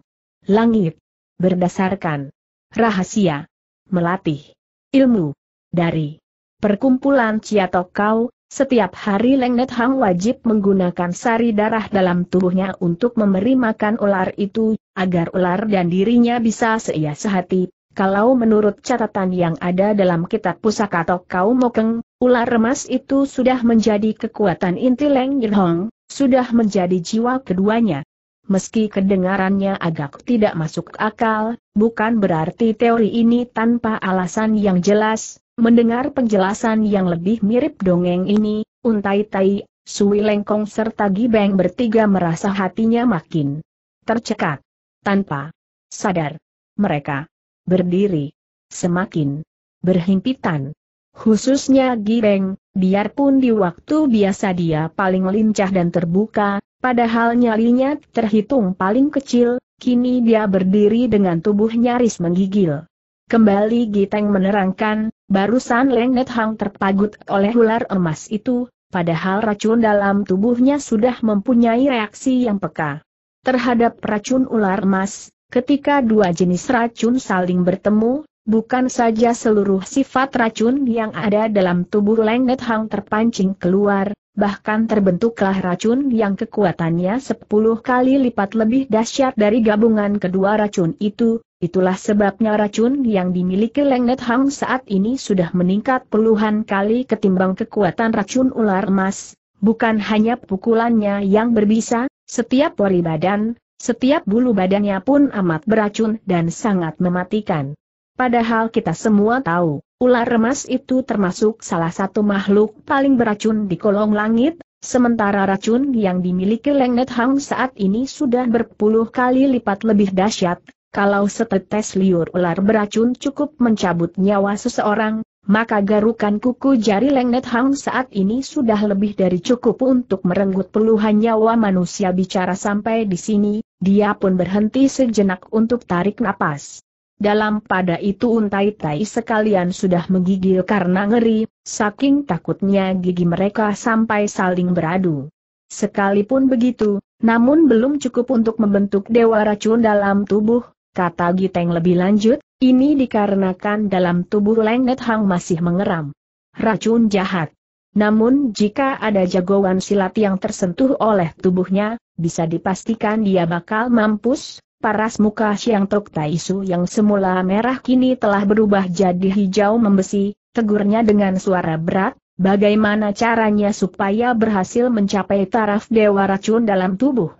Langit. Berdasarkan rahasia, melatih, ilmu, dari perkumpulan Ciatok setiap hari Lengnet Hang wajib menggunakan sari darah dalam tubuhnya untuk memberi makan ular itu, agar ular dan dirinya bisa seia sehati, kalau menurut catatan yang ada dalam kitab pusaka Kau Mokeng, ular remas itu sudah menjadi kekuatan inti Leng Hong, sudah menjadi jiwa keduanya. Meski kedengarannya agak tidak masuk akal, bukan berarti teori ini tanpa alasan yang jelas. Mendengar penjelasan yang lebih mirip dongeng ini, Untai Tai, Sui Lengkong serta Gibeng bertiga merasa hatinya makin tercekat. Tanpa sadar, mereka berdiri, semakin berhimpitan. Khususnya Gibeng, biarpun di waktu biasa dia paling lincah dan terbuka, padahal nyalinya terhitung paling kecil, kini dia berdiri dengan tubuh nyaris menggigil. Kembali Giteng menerangkan, barusan Leng Net Hang terpagut oleh ular emas itu, padahal racun dalam tubuhnya sudah mempunyai reaksi yang peka. Terhadap racun ular emas, Ketika dua jenis racun saling bertemu, bukan saja seluruh sifat racun yang ada dalam tubuh Lengnet Hang terpancing keluar, bahkan terbentuklah racun yang kekuatannya 10 kali lipat lebih dahsyat dari gabungan kedua racun itu, itulah sebabnya racun yang dimiliki Lengnet Hang saat ini sudah meningkat puluhan kali ketimbang kekuatan racun ular emas, bukan hanya pukulannya yang berbisa, setiap pori badan, setiap bulu badannya pun amat beracun dan sangat mematikan. Padahal kita semua tahu, ular remas itu termasuk salah satu makhluk paling beracun di kolong langit, sementara racun yang dimiliki Lengnet Hang saat ini sudah berpuluh kali lipat lebih dahsyat. Kalau setetes liur ular beracun cukup mencabut nyawa seseorang, maka garukan kuku jari Lengnet Hang saat ini sudah lebih dari cukup untuk merenggut puluhan nyawa manusia bicara sampai di sini, dia pun berhenti sejenak untuk tarik napas. Dalam pada itu untai tai sekalian sudah menggigil karena ngeri, saking takutnya gigi mereka sampai saling beradu. Sekalipun begitu, namun belum cukup untuk membentuk dewa racun dalam tubuh, kata Giteng lebih lanjut, ini dikarenakan dalam tubuh Lengnet Hang masih mengeram. Racun jahat. Namun jika ada jagoan silat yang tersentuh oleh tubuhnya, bisa dipastikan dia bakal mampus, paras muka Siang Tok Taisu yang semula merah kini telah berubah jadi hijau membesi, tegurnya dengan suara berat, bagaimana caranya supaya berhasil mencapai taraf dewa racun dalam tubuh.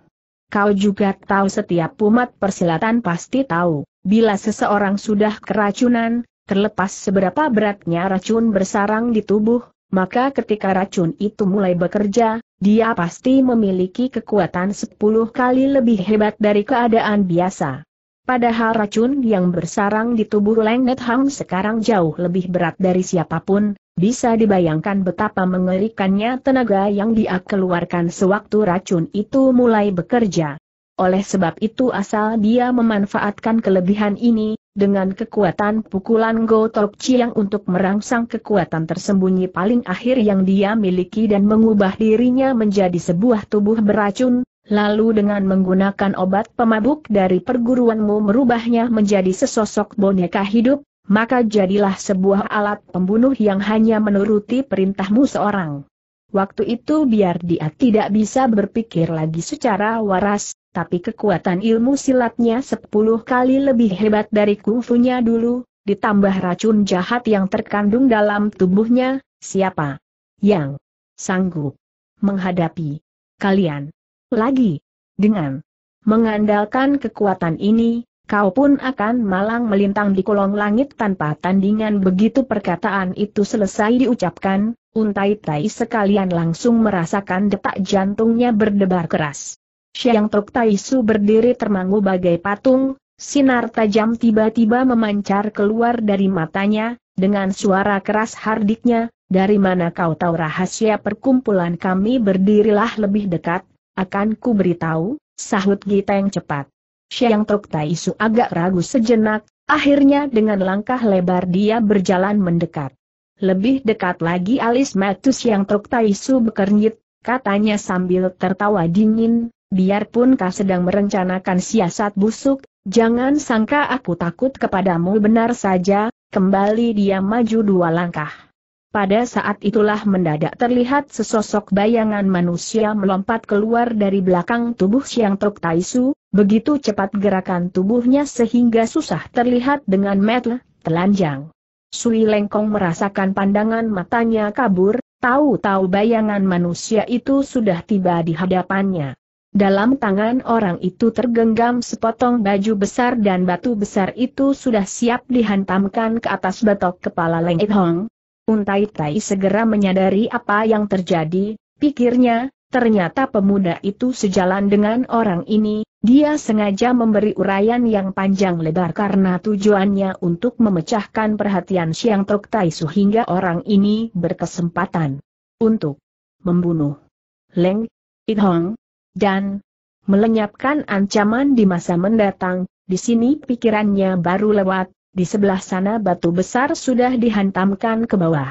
Kau juga tahu setiap umat persilatan pasti tahu. Bila seseorang sudah keracunan, terlepas seberapa beratnya racun bersarang di tubuh, maka ketika racun itu mulai bekerja, dia pasti memiliki kekuatan 10 kali lebih hebat dari keadaan biasa. Padahal racun yang bersarang di tubuh Leng Hang sekarang jauh lebih berat dari siapapun, bisa dibayangkan betapa mengerikannya tenaga yang dia keluarkan sewaktu racun itu mulai bekerja. Oleh sebab itu asal dia memanfaatkan kelebihan ini, dengan kekuatan pukulan Go Tok Chiang untuk merangsang kekuatan tersembunyi paling akhir yang dia miliki dan mengubah dirinya menjadi sebuah tubuh beracun, lalu dengan menggunakan obat pemabuk dari perguruanmu merubahnya menjadi sesosok boneka hidup, maka jadilah sebuah alat pembunuh yang hanya menuruti perintahmu seorang. Waktu itu biar dia tidak bisa berpikir lagi secara waras, tapi kekuatan ilmu silatnya sepuluh kali lebih hebat dari kungfunya dulu, ditambah racun jahat yang terkandung dalam tubuhnya, siapa yang sanggup menghadapi kalian lagi dengan mengandalkan kekuatan ini, kau pun akan malang melintang di kolong langit tanpa tandingan begitu perkataan itu selesai diucapkan, Untai Tai sekalian langsung merasakan detak jantungnya berdebar keras. Siang Tok Tai Su berdiri termangu bagai patung, sinar tajam tiba-tiba memancar keluar dari matanya, dengan suara keras hardiknya, dari mana kau tahu rahasia perkumpulan kami berdirilah lebih dekat, akan ku beritahu, sahut Giteng cepat. Siang Tok Taisu agak ragu sejenak, akhirnya dengan langkah lebar dia berjalan mendekat. Lebih dekat lagi alis matus yang Tok Taisu bekernyit, katanya sambil tertawa dingin, biarpun kau sedang merencanakan siasat busuk, jangan sangka aku takut kepadamu benar saja, kembali dia maju dua langkah. Pada saat itulah mendadak terlihat sesosok bayangan manusia melompat keluar dari belakang tubuh Siang Tok Taisu, Begitu cepat gerakan tubuhnya sehingga susah terlihat dengan mata telanjang. Sui Lengkong merasakan pandangan matanya kabur, tahu-tahu bayangan manusia itu sudah tiba di hadapannya. Dalam tangan orang itu tergenggam sepotong baju besar dan batu besar itu sudah siap dihantamkan ke atas batok kepala Leng Hong. Untai Tai segera menyadari apa yang terjadi, pikirnya, ternyata pemuda itu sejalan dengan orang ini, dia sengaja memberi uraian yang panjang lebar karena tujuannya untuk memecahkan perhatian Siang Tok Taisu hingga orang ini berkesempatan untuk membunuh Leng, Hong, dan melenyapkan ancaman di masa mendatang, di sini pikirannya baru lewat, di sebelah sana batu besar sudah dihantamkan ke bawah.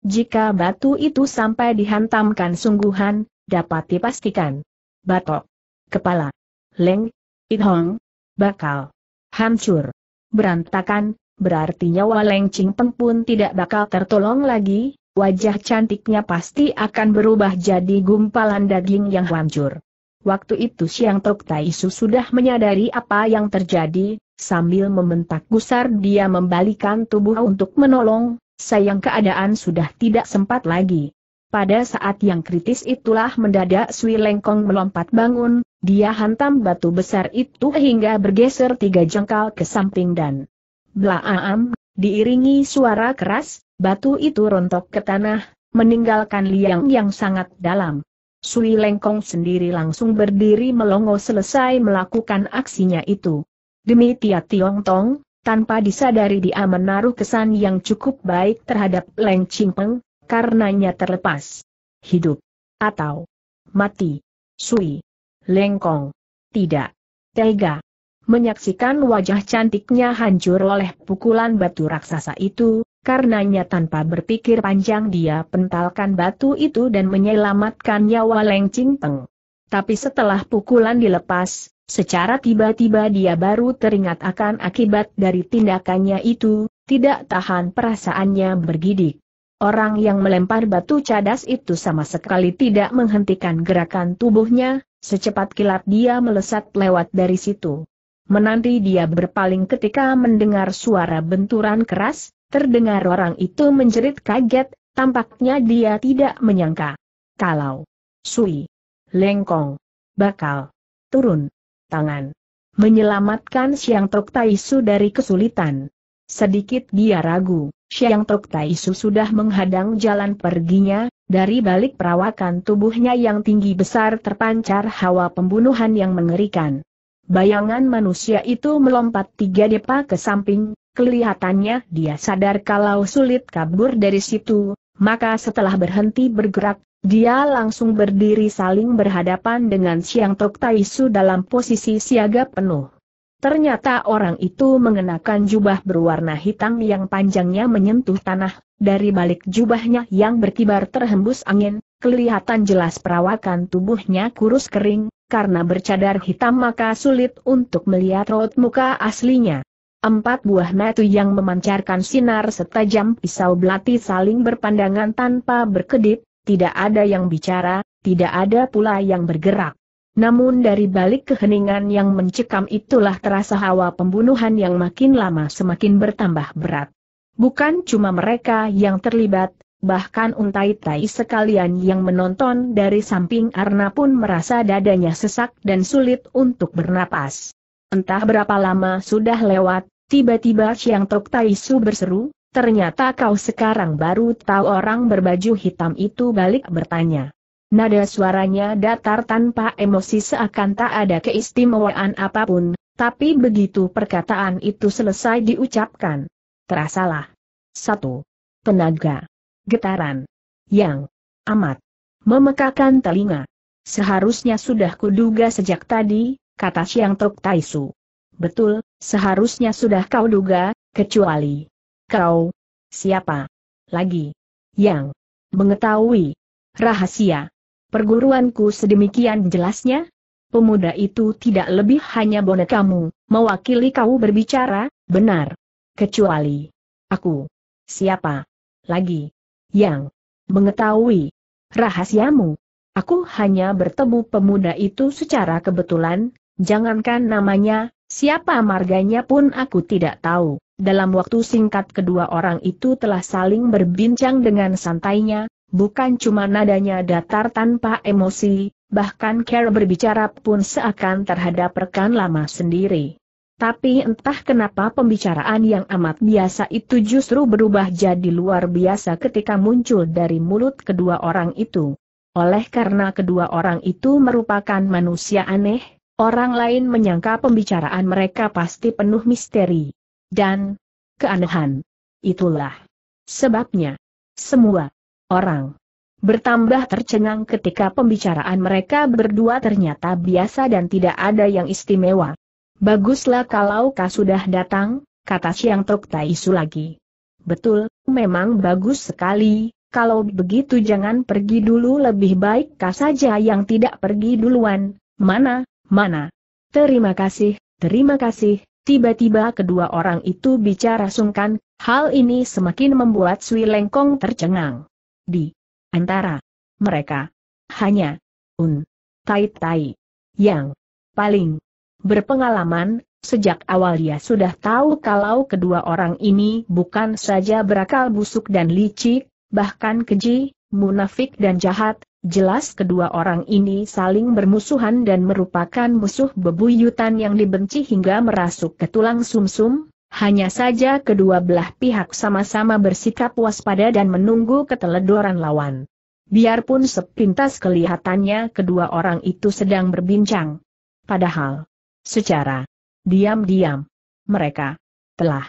Jika batu itu sampai dihantamkan sungguhan, dapat dipastikan. Batok. Kepala. Leng, hong, bakal hancur. Berantakan, berarti nyawa Leng Peng pun tidak bakal tertolong lagi, wajah cantiknya pasti akan berubah jadi gumpalan daging yang hancur. Waktu itu Siang Tok Taisu sudah menyadari apa yang terjadi, sambil membentak gusar dia membalikan tubuh untuk menolong, sayang keadaan sudah tidak sempat lagi. Pada saat yang kritis itulah mendadak Sui Lengkong melompat bangun, dia hantam batu besar itu hingga bergeser tiga jengkal ke samping dan Blaam, diiringi suara keras, batu itu rontok ke tanah, meninggalkan liang yang sangat dalam. Sui Lengkong sendiri langsung berdiri melongo selesai melakukan aksinya itu. Demi Tia Tiong Tong, tanpa disadari dia menaruh kesan yang cukup baik terhadap Leng Ching Peng, karenanya terlepas. Hidup. Atau. Mati. Sui. Lengkong. Tidak. Tega. Menyaksikan wajah cantiknya hancur oleh pukulan batu raksasa itu, karenanya tanpa berpikir panjang dia pentalkan batu itu dan menyelamatkan nyawa Leng Teng. Tapi setelah pukulan dilepas, Secara tiba-tiba dia baru teringat akan akibat dari tindakannya itu, tidak tahan perasaannya bergidik. Orang yang melempar batu cadas itu sama sekali tidak menghentikan gerakan tubuhnya, secepat kilat dia melesat lewat dari situ. Menanti dia berpaling ketika mendengar suara benturan keras, terdengar orang itu menjerit kaget, tampaknya dia tidak menyangka. Kalau Sui, Lengkong, bakal turun tangan menyelamatkan Siang Tok Taisu dari kesulitan. Sedikit dia ragu. Siang Tok Su sudah menghadang jalan perginya, dari balik perawakan tubuhnya yang tinggi besar terpancar hawa pembunuhan yang mengerikan. Bayangan manusia itu melompat tiga depa ke samping, kelihatannya dia sadar kalau sulit kabur dari situ, maka setelah berhenti bergerak, dia langsung berdiri saling berhadapan dengan Siang Tok Su dalam posisi siaga penuh. Ternyata orang itu mengenakan jubah berwarna hitam yang panjangnya menyentuh tanah, dari balik jubahnya yang berkibar terhembus angin, kelihatan jelas perawakan tubuhnya kurus kering, karena bercadar hitam maka sulit untuk melihat raut muka aslinya. Empat buah mata yang memancarkan sinar setajam pisau belati saling berpandangan tanpa berkedip, tidak ada yang bicara, tidak ada pula yang bergerak. Namun dari balik keheningan yang mencekam itulah terasa hawa pembunuhan yang makin lama semakin bertambah berat. Bukan cuma mereka yang terlibat, bahkan untai tai sekalian yang menonton dari samping Arna pun merasa dadanya sesak dan sulit untuk bernapas. Entah berapa lama sudah lewat, tiba-tiba siang Tok Tai Su berseru, ternyata kau sekarang baru tahu orang berbaju hitam itu balik bertanya. Nada suaranya datar tanpa emosi seakan tak ada keistimewaan apapun, tapi begitu perkataan itu selesai diucapkan. Terasalah. Satu. Tenaga. Getaran. Yang. Amat. Memekakan telinga. Seharusnya sudah kuduga sejak tadi, kata Siang Tok Taisu. Betul, seharusnya sudah kau duga, kecuali kau siapa lagi yang mengetahui rahasia perguruanku sedemikian jelasnya? Pemuda itu tidak lebih hanya bonekamu, mewakili kau berbicara, benar. Kecuali aku. Siapa? Lagi. Yang mengetahui rahasiamu. Aku hanya bertemu pemuda itu secara kebetulan, jangankan namanya, siapa marganya pun aku tidak tahu. Dalam waktu singkat kedua orang itu telah saling berbincang dengan santainya, bukan cuma nadanya datar tanpa emosi, bahkan Care berbicara pun seakan terhadap rekan lama sendiri. Tapi entah kenapa pembicaraan yang amat biasa itu justru berubah jadi luar biasa ketika muncul dari mulut kedua orang itu. Oleh karena kedua orang itu merupakan manusia aneh, orang lain menyangka pembicaraan mereka pasti penuh misteri. Dan keanehan. Itulah sebabnya. Semua orang. Bertambah tercengang ketika pembicaraan mereka berdua ternyata biasa dan tidak ada yang istimewa. Baguslah kalau kau sudah datang, kata Siang Tok Taisu lagi. Betul, memang bagus sekali, kalau begitu jangan pergi dulu lebih baik kau saja yang tidak pergi duluan, mana, mana. Terima kasih, terima kasih, tiba-tiba kedua orang itu bicara sungkan, hal ini semakin membuat Sui Lengkong tercengang. Di antara mereka, hanya Un Tai Tai yang paling berpengalaman, sejak awal dia sudah tahu kalau kedua orang ini bukan saja berakal busuk dan licik, bahkan keji, munafik dan jahat, jelas kedua orang ini saling bermusuhan dan merupakan musuh bebuyutan yang dibenci hingga merasuk ke tulang sumsum, -sum, hanya saja kedua belah pihak sama-sama bersikap waspada dan menunggu keteledoran lawan. Biarpun sepintas kelihatannya kedua orang itu sedang berbincang. Padahal, secara diam-diam, mereka telah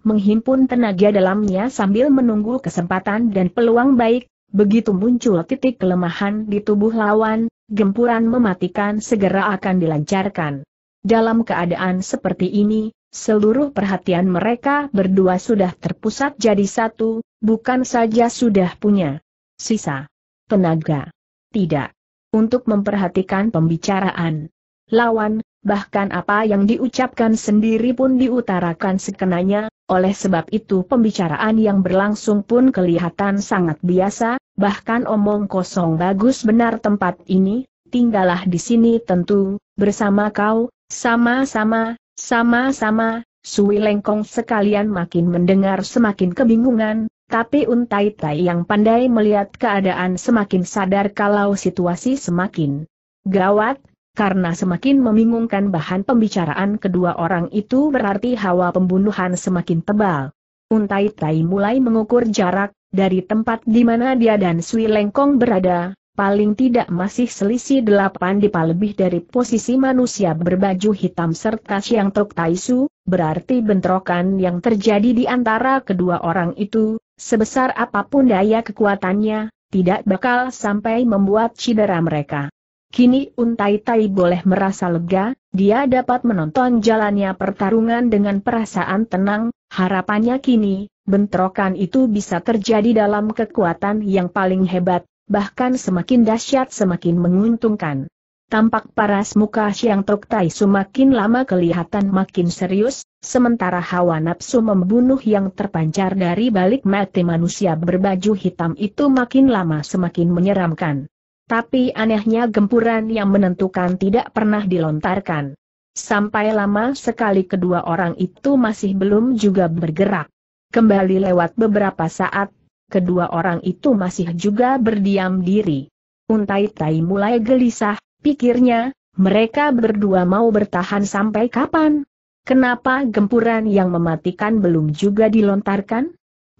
menghimpun tenaga dalamnya sambil menunggu kesempatan dan peluang baik, begitu muncul titik kelemahan di tubuh lawan, gempuran mematikan segera akan dilancarkan. Dalam keadaan seperti ini, seluruh perhatian mereka berdua sudah terpusat jadi satu, bukan saja sudah punya sisa tenaga. Tidak. Untuk memperhatikan pembicaraan lawan, bahkan apa yang diucapkan sendiri pun diutarakan sekenanya, oleh sebab itu pembicaraan yang berlangsung pun kelihatan sangat biasa, bahkan omong kosong bagus benar tempat ini, tinggallah di sini tentu, bersama kau, sama-sama, sama-sama, Sui Lengkong sekalian makin mendengar semakin kebingungan, tapi Untai Tai yang pandai melihat keadaan semakin sadar kalau situasi semakin gawat, karena semakin membingungkan bahan pembicaraan kedua orang itu berarti hawa pembunuhan semakin tebal. Untai Tai mulai mengukur jarak dari tempat di mana dia dan Sui Lengkong berada, paling tidak masih selisih delapan dipa lebih dari posisi manusia berbaju hitam serta Siang Tok Taisu, berarti bentrokan yang terjadi di antara kedua orang itu, sebesar apapun daya kekuatannya, tidak bakal sampai membuat cedera mereka. Kini Untai Tai boleh merasa lega, dia dapat menonton jalannya pertarungan dengan perasaan tenang, harapannya kini, bentrokan itu bisa terjadi dalam kekuatan yang paling hebat, bahkan semakin dahsyat semakin menguntungkan. Tampak paras muka yang Tok Tai semakin lama kelihatan makin serius, sementara hawa nafsu membunuh yang terpancar dari balik mati manusia berbaju hitam itu makin lama semakin menyeramkan. Tapi anehnya gempuran yang menentukan tidak pernah dilontarkan. Sampai lama sekali kedua orang itu masih belum juga bergerak. Kembali lewat beberapa saat, kedua orang itu masih juga berdiam diri. Untai Tai mulai gelisah, pikirnya, mereka berdua mau bertahan sampai kapan? Kenapa gempuran yang mematikan belum juga dilontarkan?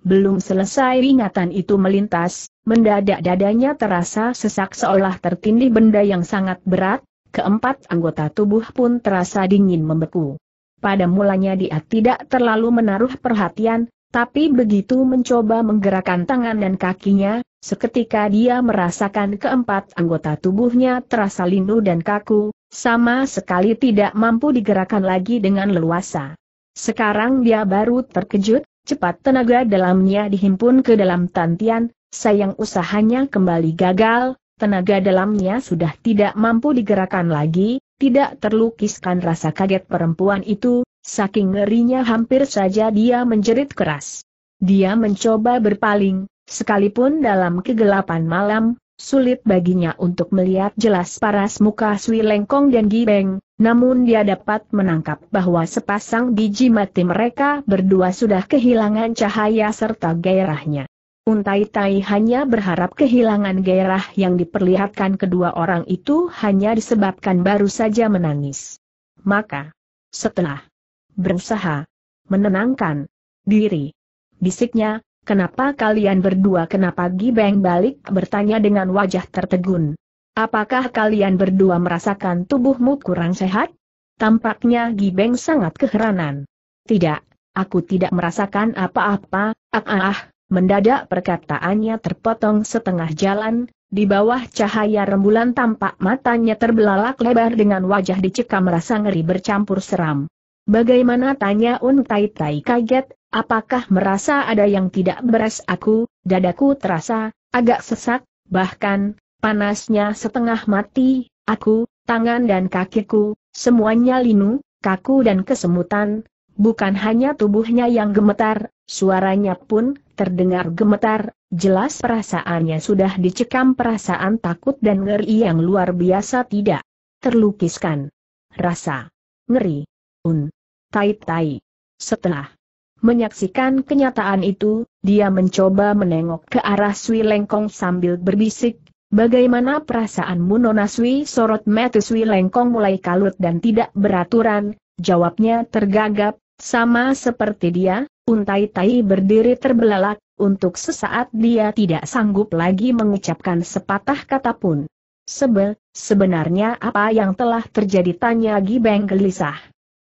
Belum selesai ingatan itu melintas, mendadak dadanya terasa sesak seolah tertindih benda yang sangat berat, keempat anggota tubuh pun terasa dingin membeku. Pada mulanya dia tidak terlalu menaruh perhatian, tapi begitu mencoba menggerakkan tangan dan kakinya, seketika dia merasakan keempat anggota tubuhnya terasa lindu dan kaku, sama sekali tidak mampu digerakkan lagi dengan leluasa. Sekarang dia baru terkejut, cepat tenaga dalamnya dihimpun ke dalam tantian, sayang usahanya kembali gagal, tenaga dalamnya sudah tidak mampu digerakkan lagi, tidak terlukiskan rasa kaget perempuan itu, Saking ngerinya hampir saja dia menjerit keras. Dia mencoba berpaling, sekalipun dalam kegelapan malam, sulit baginya untuk melihat jelas paras muka Sui Lengkong dan Gibeng, namun dia dapat menangkap bahwa sepasang biji mati mereka berdua sudah kehilangan cahaya serta gairahnya. Untai Tai hanya berharap kehilangan gairah yang diperlihatkan kedua orang itu hanya disebabkan baru saja menangis. Maka, setelah berusaha menenangkan diri. Bisiknya, kenapa kalian berdua kenapa Gibeng balik bertanya dengan wajah tertegun. Apakah kalian berdua merasakan tubuhmu kurang sehat? Tampaknya Gibeng sangat keheranan. Tidak, aku tidak merasakan apa-apa, ah, ah, ah, mendadak perkataannya terpotong setengah jalan, di bawah cahaya rembulan tampak matanya terbelalak lebar dengan wajah dicekam rasa ngeri bercampur seram. Bagaimana tanya Un Tai Tai kaget, apakah merasa ada yang tidak beres aku, dadaku terasa, agak sesak, bahkan, panasnya setengah mati, aku, tangan dan kakiku, semuanya linu, kaku dan kesemutan, bukan hanya tubuhnya yang gemetar, suaranya pun, terdengar gemetar, jelas perasaannya sudah dicekam perasaan takut dan ngeri yang luar biasa tidak terlukiskan. Rasa ngeri. Un tai-tai. Setelah menyaksikan kenyataan itu, dia mencoba menengok ke arah Sui Lengkong sambil berbisik, Bagaimana perasaanmu Nona Sui? Sorot mata Sui Lengkong mulai kalut dan tidak beraturan, jawabnya tergagap, sama seperti dia, untai tai berdiri terbelalak, untuk sesaat dia tidak sanggup lagi mengucapkan sepatah kata pun. Sebe, sebenarnya apa yang telah terjadi tanya Gibeng gelisah.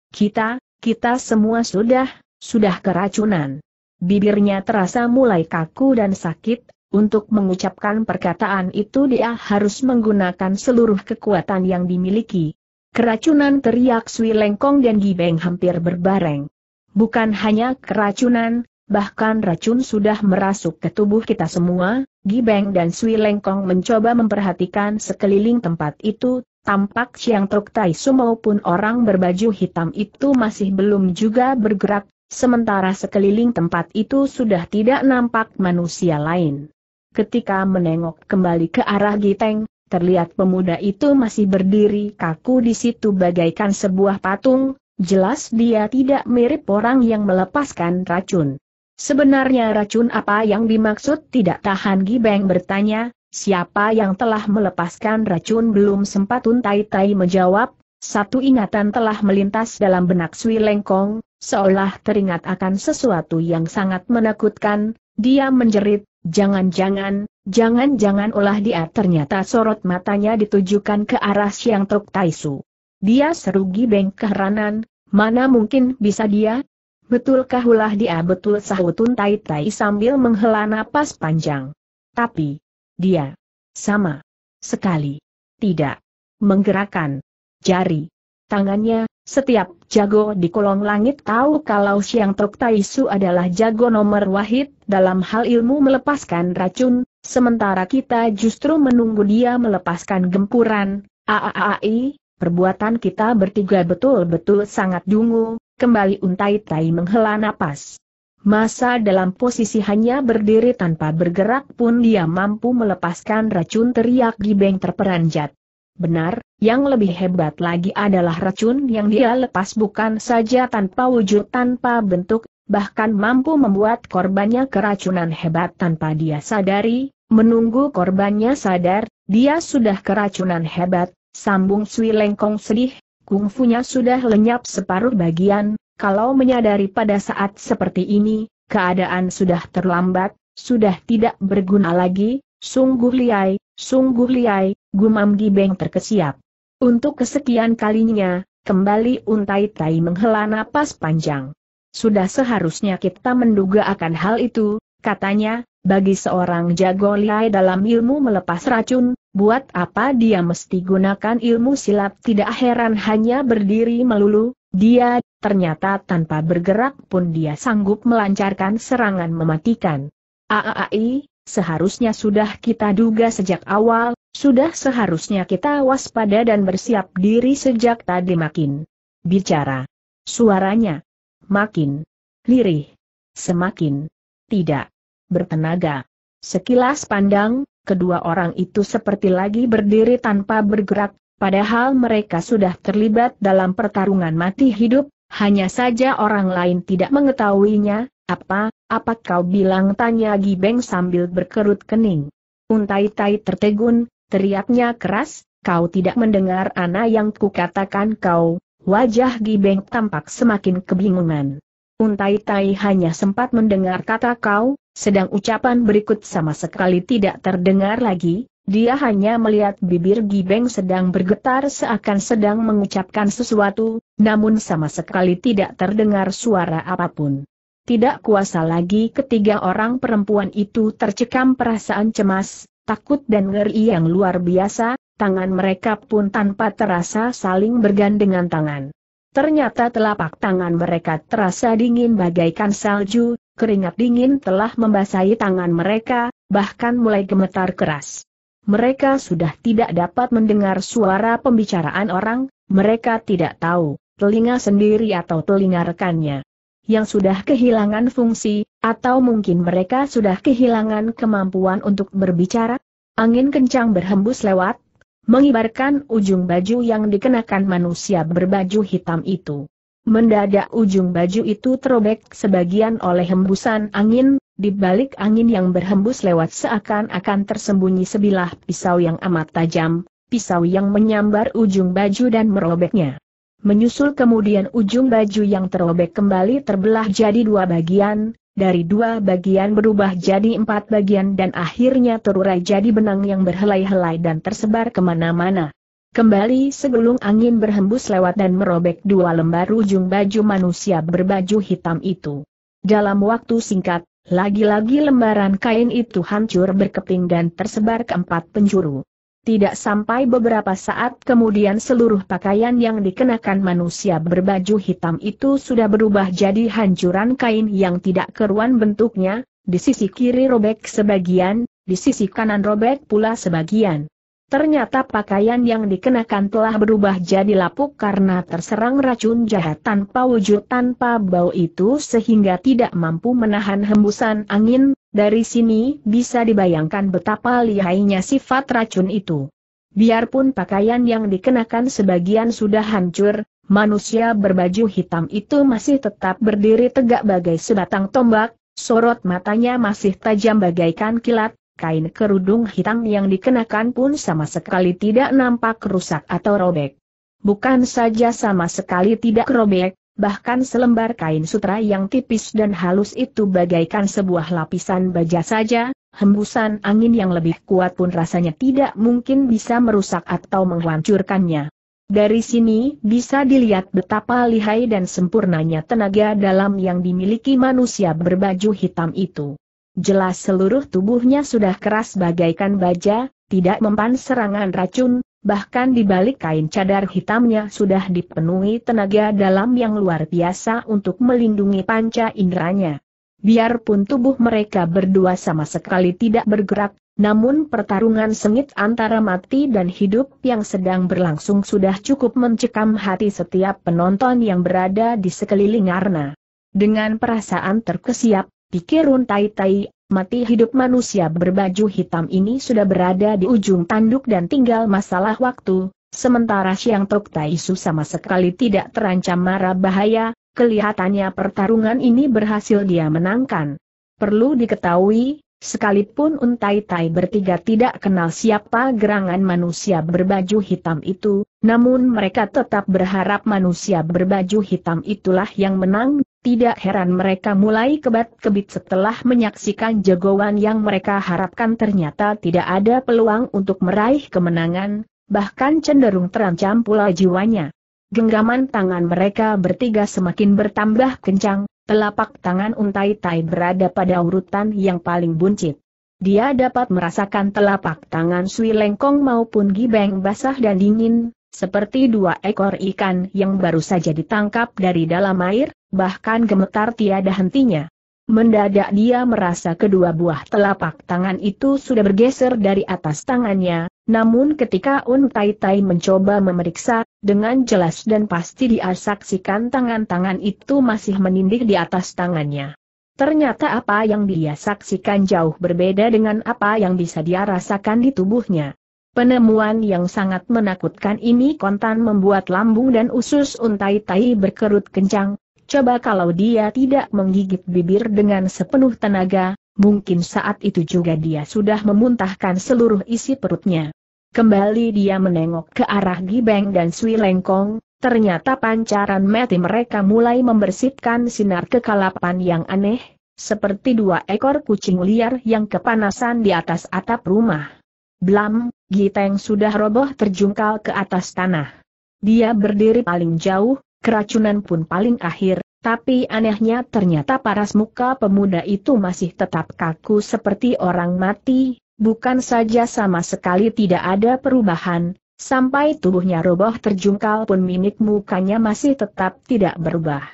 Kita, kita semua sudah, sudah keracunan. Bibirnya terasa mulai kaku dan sakit, untuk mengucapkan perkataan itu dia harus menggunakan seluruh kekuatan yang dimiliki. Keracunan teriak Sui Lengkong dan Gibeng hampir berbareng. Bukan hanya keracunan, bahkan racun sudah merasuk ke tubuh kita semua, Gibeng dan Sui Lengkong mencoba memperhatikan sekeliling tempat itu, Tampak Chiang Tok Su maupun orang berbaju hitam itu masih belum juga bergerak, sementara sekeliling tempat itu sudah tidak nampak manusia lain. Ketika menengok kembali ke arah Giteng, terlihat pemuda itu masih berdiri kaku di situ bagaikan sebuah patung, jelas dia tidak mirip orang yang melepaskan racun. Sebenarnya racun apa yang dimaksud tidak tahan Gibeng bertanya, Siapa yang telah melepaskan racun belum sempat Untai Tai menjawab, satu ingatan telah melintas dalam benak Sui Lengkong, seolah teringat akan sesuatu yang sangat menakutkan, dia menjerit, jangan-jangan, jangan-jangan olah dia ternyata sorot matanya ditujukan ke arah Siang Tok Taisu. Dia serugi beng keheranan, mana mungkin bisa dia? Betulkah ulah dia betul sahutun tai Tai sambil menghela napas panjang. Tapi, dia. Sama. Sekali. Tidak. Menggerakkan. Jari. Tangannya, setiap jago di kolong langit tahu kalau Siang Tok Taisu adalah jago nomor wahid dalam hal ilmu melepaskan racun, sementara kita justru menunggu dia melepaskan gempuran. Aaai, perbuatan kita bertiga betul-betul sangat dungu, kembali untai tai menghela napas. Masa dalam posisi hanya berdiri tanpa bergerak pun dia mampu melepaskan racun teriak Gibeng terperanjat. Benar, yang lebih hebat lagi adalah racun yang dia lepas bukan saja tanpa wujud tanpa bentuk, bahkan mampu membuat korbannya keracunan hebat tanpa dia sadari, menunggu korbannya sadar, dia sudah keracunan hebat, sambung Sui Lengkong sedih, kungfunya sudah lenyap separuh bagian, kalau menyadari pada saat seperti ini, keadaan sudah terlambat, sudah tidak berguna lagi, sungguh liai, sungguh liai, gumam Gibeng terkesiap. Untuk kesekian kalinya, kembali Untai Tai menghela napas panjang. Sudah seharusnya kita menduga akan hal itu, katanya, bagi seorang jago liai dalam ilmu melepas racun, buat apa dia mesti gunakan ilmu silat tidak heran hanya berdiri melulu, dia ternyata tanpa bergerak pun dia sanggup melancarkan serangan mematikan. Aai, seharusnya sudah kita duga sejak awal, sudah seharusnya kita waspada dan bersiap diri sejak tadi makin bicara. Suaranya makin lirih, semakin tidak bertenaga. Sekilas pandang, kedua orang itu seperti lagi berdiri tanpa bergerak, padahal mereka sudah terlibat dalam pertarungan mati hidup, hanya saja orang lain tidak mengetahuinya, apa, apa kau bilang tanya Gibeng sambil berkerut kening. Untai-tai tertegun, teriaknya keras, kau tidak mendengar ana yang kukatakan kau, wajah Gibeng tampak semakin kebingungan. Untai-tai hanya sempat mendengar kata kau, sedang ucapan berikut sama sekali tidak terdengar lagi, dia hanya melihat bibir Gibeng sedang bergetar seakan sedang mengucapkan sesuatu, namun sama sekali tidak terdengar suara apapun. Tidak kuasa lagi ketiga orang perempuan itu tercekam perasaan cemas, takut dan ngeri yang luar biasa, tangan mereka pun tanpa terasa saling bergandengan tangan. Ternyata telapak tangan mereka terasa dingin bagaikan salju, keringat dingin telah membasahi tangan mereka, bahkan mulai gemetar keras mereka sudah tidak dapat mendengar suara pembicaraan orang, mereka tidak tahu, telinga sendiri atau telinga rekannya. Yang sudah kehilangan fungsi, atau mungkin mereka sudah kehilangan kemampuan untuk berbicara? Angin kencang berhembus lewat, mengibarkan ujung baju yang dikenakan manusia berbaju hitam itu. Mendadak ujung baju itu terobek sebagian oleh hembusan angin, di balik angin yang berhembus lewat seakan-akan tersembunyi sebilah pisau yang amat tajam, pisau yang menyambar ujung baju dan merobeknya. Menyusul kemudian ujung baju yang terobek kembali terbelah jadi dua bagian, dari dua bagian berubah jadi empat bagian dan akhirnya terurai jadi benang yang berhelai-helai dan tersebar kemana-mana. Kembali segulung angin berhembus lewat dan merobek dua lembar ujung baju manusia berbaju hitam itu. Dalam waktu singkat, lagi-lagi lembaran kain itu hancur berkeping dan tersebar ke empat penjuru. Tidak sampai beberapa saat kemudian seluruh pakaian yang dikenakan manusia berbaju hitam itu sudah berubah jadi hancuran kain yang tidak keruan bentuknya, di sisi kiri robek sebagian, di sisi kanan robek pula sebagian. Ternyata pakaian yang dikenakan telah berubah jadi lapuk karena terserang racun jahat tanpa wujud tanpa bau itu sehingga tidak mampu menahan hembusan angin, dari sini bisa dibayangkan betapa lihainya sifat racun itu. Biarpun pakaian yang dikenakan sebagian sudah hancur, manusia berbaju hitam itu masih tetap berdiri tegak bagai sebatang tombak, sorot matanya masih tajam bagaikan kilat, kain kerudung hitam yang dikenakan pun sama sekali tidak nampak rusak atau robek. Bukan saja sama sekali tidak robek, bahkan selembar kain sutra yang tipis dan halus itu bagaikan sebuah lapisan baja saja, hembusan angin yang lebih kuat pun rasanya tidak mungkin bisa merusak atau menghancurkannya. Dari sini bisa dilihat betapa lihai dan sempurnanya tenaga dalam yang dimiliki manusia berbaju hitam itu. Jelas seluruh tubuhnya sudah keras bagaikan baja, tidak mempan serangan racun, bahkan di balik kain cadar hitamnya sudah dipenuhi tenaga dalam yang luar biasa untuk melindungi panca inderanya. Biarpun tubuh mereka berdua sama sekali tidak bergerak, namun pertarungan sengit antara mati dan hidup yang sedang berlangsung sudah cukup mencekam hati setiap penonton yang berada di sekeliling Arna. Dengan perasaan terkesiap, Pikirun tai-tai, mati hidup manusia berbaju hitam ini sudah berada di ujung tanduk dan tinggal masalah waktu, sementara Siang Tok Tai Su sama sekali tidak terancam mara bahaya, kelihatannya pertarungan ini berhasil dia menangkan. Perlu diketahui, Sekalipun Untai Tai bertiga tidak kenal siapa gerangan manusia berbaju hitam itu, namun mereka tetap berharap manusia berbaju hitam itulah yang menang, tidak heran mereka mulai kebat-kebit setelah menyaksikan jagoan yang mereka harapkan ternyata tidak ada peluang untuk meraih kemenangan, bahkan cenderung terancam pula jiwanya. Genggaman tangan mereka bertiga semakin bertambah kencang, telapak tangan untai tai berada pada urutan yang paling buncit. Dia dapat merasakan telapak tangan Sui Lengkong maupun Gibeng basah dan dingin, seperti dua ekor ikan yang baru saja ditangkap dari dalam air, bahkan gemetar tiada hentinya. Mendadak dia merasa kedua buah telapak tangan itu sudah bergeser dari atas tangannya, namun ketika Un Tai Tai mencoba memeriksa, dengan jelas dan pasti dia saksikan tangan-tangan itu masih menindik di atas tangannya. Ternyata apa yang dia saksikan jauh berbeda dengan apa yang bisa dia rasakan di tubuhnya. Penemuan yang sangat menakutkan ini kontan membuat lambung dan usus untai tai berkerut kencang, coba kalau dia tidak menggigit bibir dengan sepenuh tenaga, mungkin saat itu juga dia sudah memuntahkan seluruh isi perutnya. Kembali dia menengok ke arah Gibeng dan Sui Lengkong, ternyata pancaran mati mereka mulai membersihkan sinar kekalapan yang aneh, seperti dua ekor kucing liar yang kepanasan di atas atap rumah. Blam, Giteng sudah roboh terjungkal ke atas tanah. Dia berdiri paling jauh, keracunan pun paling akhir, tapi anehnya ternyata paras muka pemuda itu masih tetap kaku seperti orang mati, bukan saja sama sekali tidak ada perubahan, sampai tubuhnya roboh terjungkal pun mimik mukanya masih tetap tidak berubah.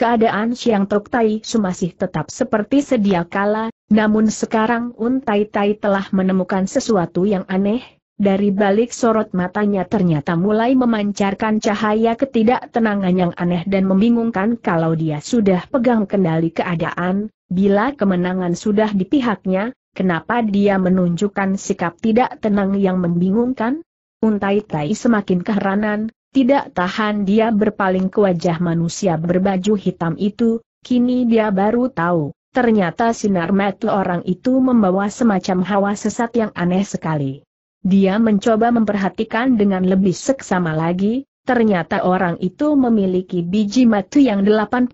Keadaan Siang Tok Tai Su masih tetap seperti sedia kala, namun sekarang Untai Tai telah menemukan sesuatu yang aneh, dari balik sorot matanya ternyata mulai memancarkan cahaya ketidaktenangan yang aneh dan membingungkan kalau dia sudah pegang kendali keadaan, bila kemenangan sudah di pihaknya, kenapa dia menunjukkan sikap tidak tenang yang membingungkan? Untai Tai semakin keheranan, tidak tahan dia berpaling ke wajah manusia berbaju hitam itu, kini dia baru tahu Ternyata sinar mata orang itu membawa semacam hawa sesat yang aneh sekali. Dia mencoba memperhatikan dengan lebih seksama lagi, ternyata orang itu memiliki biji mata yang 80%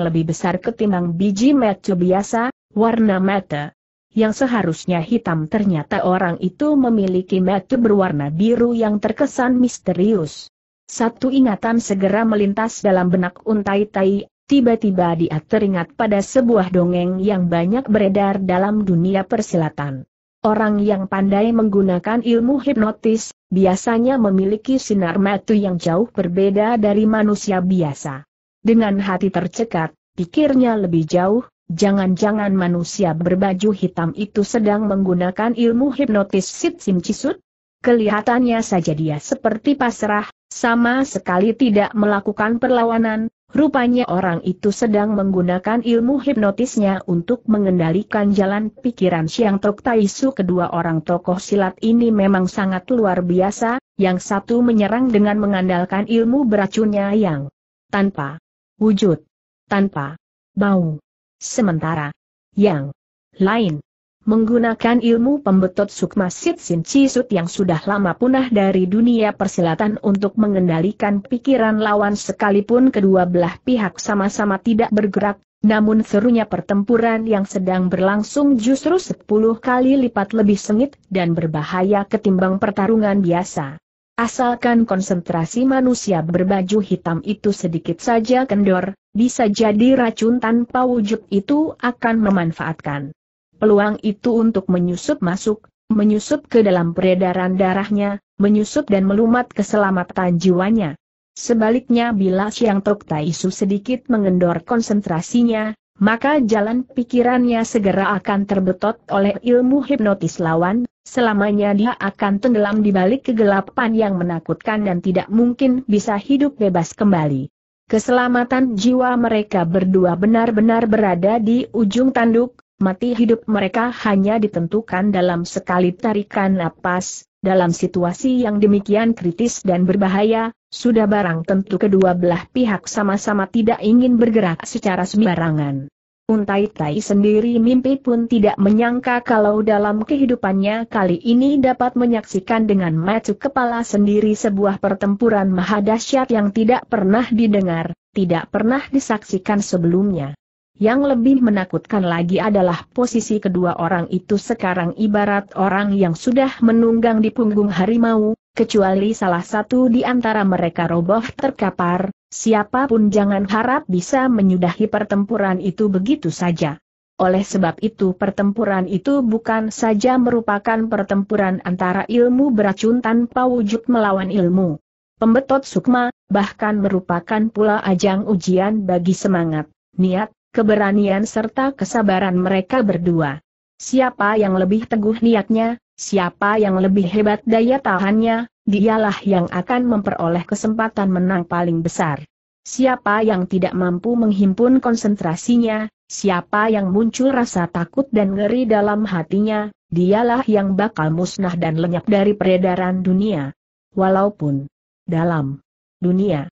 lebih besar ketimbang biji mata biasa, warna mata. Yang seharusnya hitam ternyata orang itu memiliki mata berwarna biru yang terkesan misterius. Satu ingatan segera melintas dalam benak untai-tai, tiba-tiba dia teringat pada sebuah dongeng yang banyak beredar dalam dunia persilatan. Orang yang pandai menggunakan ilmu hipnotis, biasanya memiliki sinar mata yang jauh berbeda dari manusia biasa. Dengan hati tercekat, pikirnya lebih jauh, jangan-jangan manusia berbaju hitam itu sedang menggunakan ilmu hipnotis Sit Sim Cisut? Kelihatannya saja dia seperti pasrah, sama sekali tidak melakukan perlawanan, Rupanya orang itu sedang menggunakan ilmu hipnotisnya untuk mengendalikan jalan pikiran Siang Tok Taisu. Kedua orang tokoh silat ini memang sangat luar biasa, yang satu menyerang dengan mengandalkan ilmu beracunnya yang tanpa wujud, tanpa bau. Sementara yang lain menggunakan ilmu pembetot Sukma Sit Sin Cisut yang sudah lama punah dari dunia persilatan untuk mengendalikan pikiran lawan sekalipun kedua belah pihak sama-sama tidak bergerak, namun serunya pertempuran yang sedang berlangsung justru sepuluh kali lipat lebih sengit dan berbahaya ketimbang pertarungan biasa. Asalkan konsentrasi manusia berbaju hitam itu sedikit saja kendor, bisa jadi racun tanpa wujud itu akan memanfaatkan peluang itu untuk menyusup masuk, menyusup ke dalam peredaran darahnya, menyusup dan melumat keselamatan jiwanya. Sebaliknya bila Siang Tok Taisu sedikit mengendor konsentrasinya, maka jalan pikirannya segera akan terbetot oleh ilmu hipnotis lawan, selamanya dia akan tenggelam di balik kegelapan yang menakutkan dan tidak mungkin bisa hidup bebas kembali. Keselamatan jiwa mereka berdua benar-benar berada di ujung tanduk, mati hidup mereka hanya ditentukan dalam sekali tarikan napas, dalam situasi yang demikian kritis dan berbahaya, sudah barang tentu kedua belah pihak sama-sama tidak ingin bergerak secara sembarangan. Untai Tai sendiri mimpi pun tidak menyangka kalau dalam kehidupannya kali ini dapat menyaksikan dengan mata kepala sendiri sebuah pertempuran mahadasyat yang tidak pernah didengar, tidak pernah disaksikan sebelumnya. Yang lebih menakutkan lagi adalah posisi kedua orang itu sekarang ibarat orang yang sudah menunggang di punggung harimau, kecuali salah satu di antara mereka roboh terkapar, siapapun jangan harap bisa menyudahi pertempuran itu begitu saja. Oleh sebab itu pertempuran itu bukan saja merupakan pertempuran antara ilmu beracun tanpa wujud melawan ilmu. Pembetot sukma, bahkan merupakan pula ajang ujian bagi semangat, niat, keberanian serta kesabaran mereka berdua. Siapa yang lebih teguh niatnya, siapa yang lebih hebat daya tahannya, dialah yang akan memperoleh kesempatan menang paling besar. Siapa yang tidak mampu menghimpun konsentrasinya, siapa yang muncul rasa takut dan ngeri dalam hatinya, dialah yang bakal musnah dan lenyap dari peredaran dunia. Walaupun dalam dunia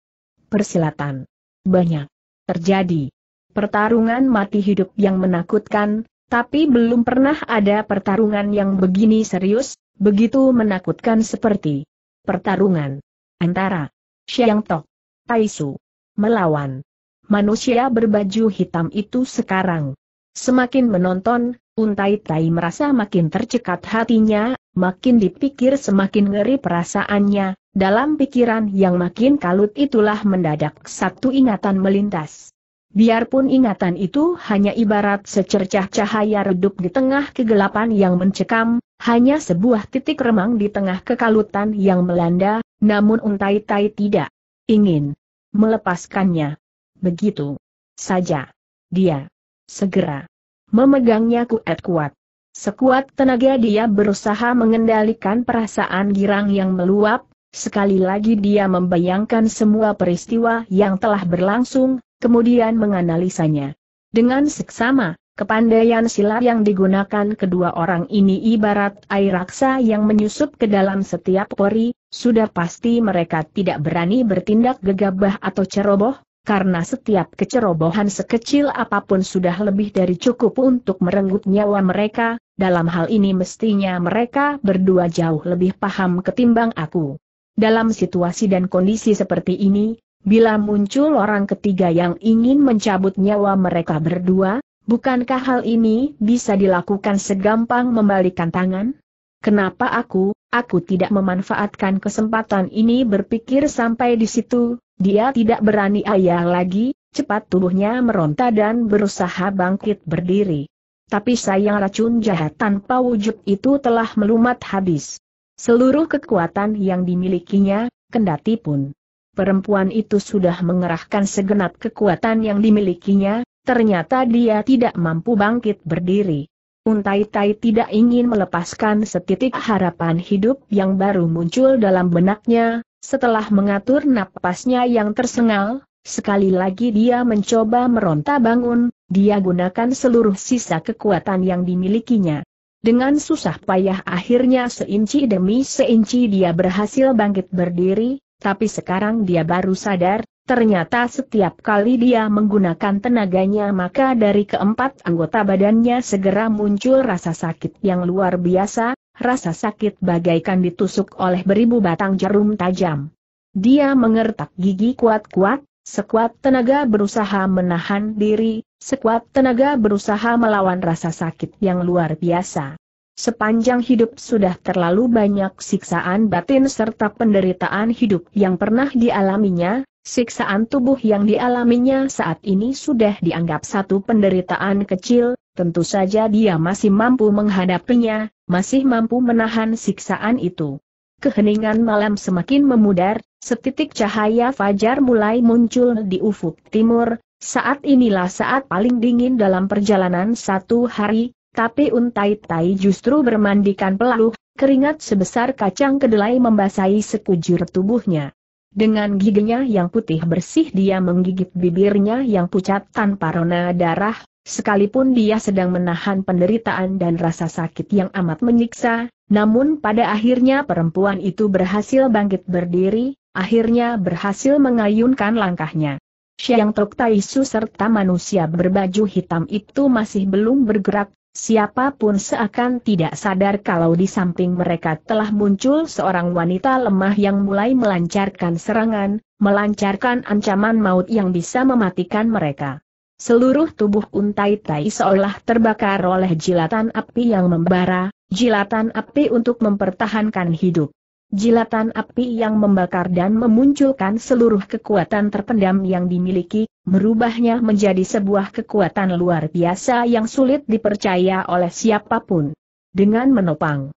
persilatan banyak terjadi Pertarungan mati hidup yang menakutkan, tapi belum pernah ada pertarungan yang begini serius, begitu menakutkan seperti pertarungan antara Xiang Tok, Taisu, melawan manusia berbaju hitam itu sekarang. Semakin menonton, Untai Tai merasa makin tercekat hatinya, makin dipikir semakin ngeri perasaannya, dalam pikiran yang makin kalut itulah mendadak satu ingatan melintas. Biarpun ingatan itu hanya ibarat secercah cahaya redup di tengah kegelapan yang mencekam, hanya sebuah titik remang di tengah kekalutan yang melanda, namun untai-tai tidak ingin melepaskannya. Begitu saja. Dia segera memegangnya kuat kuat. Sekuat tenaga dia berusaha mengendalikan perasaan girang yang meluap, sekali lagi dia membayangkan semua peristiwa yang telah berlangsung, kemudian menganalisanya. Dengan seksama, kepandaian silat yang digunakan kedua orang ini ibarat air raksa yang menyusup ke dalam setiap pori, sudah pasti mereka tidak berani bertindak gegabah atau ceroboh, karena setiap kecerobohan sekecil apapun sudah lebih dari cukup untuk merenggut nyawa mereka, dalam hal ini mestinya mereka berdua jauh lebih paham ketimbang aku. Dalam situasi dan kondisi seperti ini, Bila muncul orang ketiga yang ingin mencabut nyawa mereka berdua, bukankah hal ini bisa dilakukan segampang membalikan tangan? Kenapa aku, aku tidak memanfaatkan kesempatan ini berpikir sampai di situ, dia tidak berani ayah lagi, cepat tubuhnya meronta dan berusaha bangkit berdiri. Tapi sayang racun jahat tanpa wujud itu telah melumat habis. Seluruh kekuatan yang dimilikinya, kendati pun perempuan itu sudah mengerahkan segenap kekuatan yang dimilikinya, ternyata dia tidak mampu bangkit berdiri. Untai-tai tidak ingin melepaskan setitik harapan hidup yang baru muncul dalam benaknya, setelah mengatur napasnya yang tersengal, sekali lagi dia mencoba meronta bangun, dia gunakan seluruh sisa kekuatan yang dimilikinya. Dengan susah payah akhirnya seinci demi seinci dia berhasil bangkit berdiri, tapi sekarang dia baru sadar, ternyata setiap kali dia menggunakan tenaganya maka dari keempat anggota badannya segera muncul rasa sakit yang luar biasa, rasa sakit bagaikan ditusuk oleh beribu batang jarum tajam. Dia mengertak gigi kuat-kuat, sekuat tenaga berusaha menahan diri, sekuat tenaga berusaha melawan rasa sakit yang luar biasa. Sepanjang hidup sudah terlalu banyak siksaan batin serta penderitaan hidup yang pernah dialaminya, siksaan tubuh yang dialaminya saat ini sudah dianggap satu penderitaan kecil, tentu saja dia masih mampu menghadapinya, masih mampu menahan siksaan itu. Keheningan malam semakin memudar, setitik cahaya fajar mulai muncul di ufuk timur, saat inilah saat paling dingin dalam perjalanan satu hari, tapi Untai Tai justru bermandikan peluh, keringat sebesar kacang kedelai membasahi sekujur tubuhnya. Dengan giginya yang putih bersih dia menggigit bibirnya yang pucat tanpa rona darah, sekalipun dia sedang menahan penderitaan dan rasa sakit yang amat menyiksa, namun pada akhirnya perempuan itu berhasil bangkit berdiri, akhirnya berhasil mengayunkan langkahnya. Siang Tok Taisu serta manusia berbaju hitam itu masih belum bergerak, Siapapun seakan tidak sadar kalau di samping mereka telah muncul seorang wanita lemah yang mulai melancarkan serangan, melancarkan ancaman maut yang bisa mematikan mereka. Seluruh tubuh untai tai seolah terbakar oleh jilatan api yang membara, jilatan api untuk mempertahankan hidup. Jilatan api yang membakar dan memunculkan seluruh kekuatan terpendam yang dimiliki, merubahnya menjadi sebuah kekuatan luar biasa yang sulit dipercaya oleh siapapun. Dengan menopang,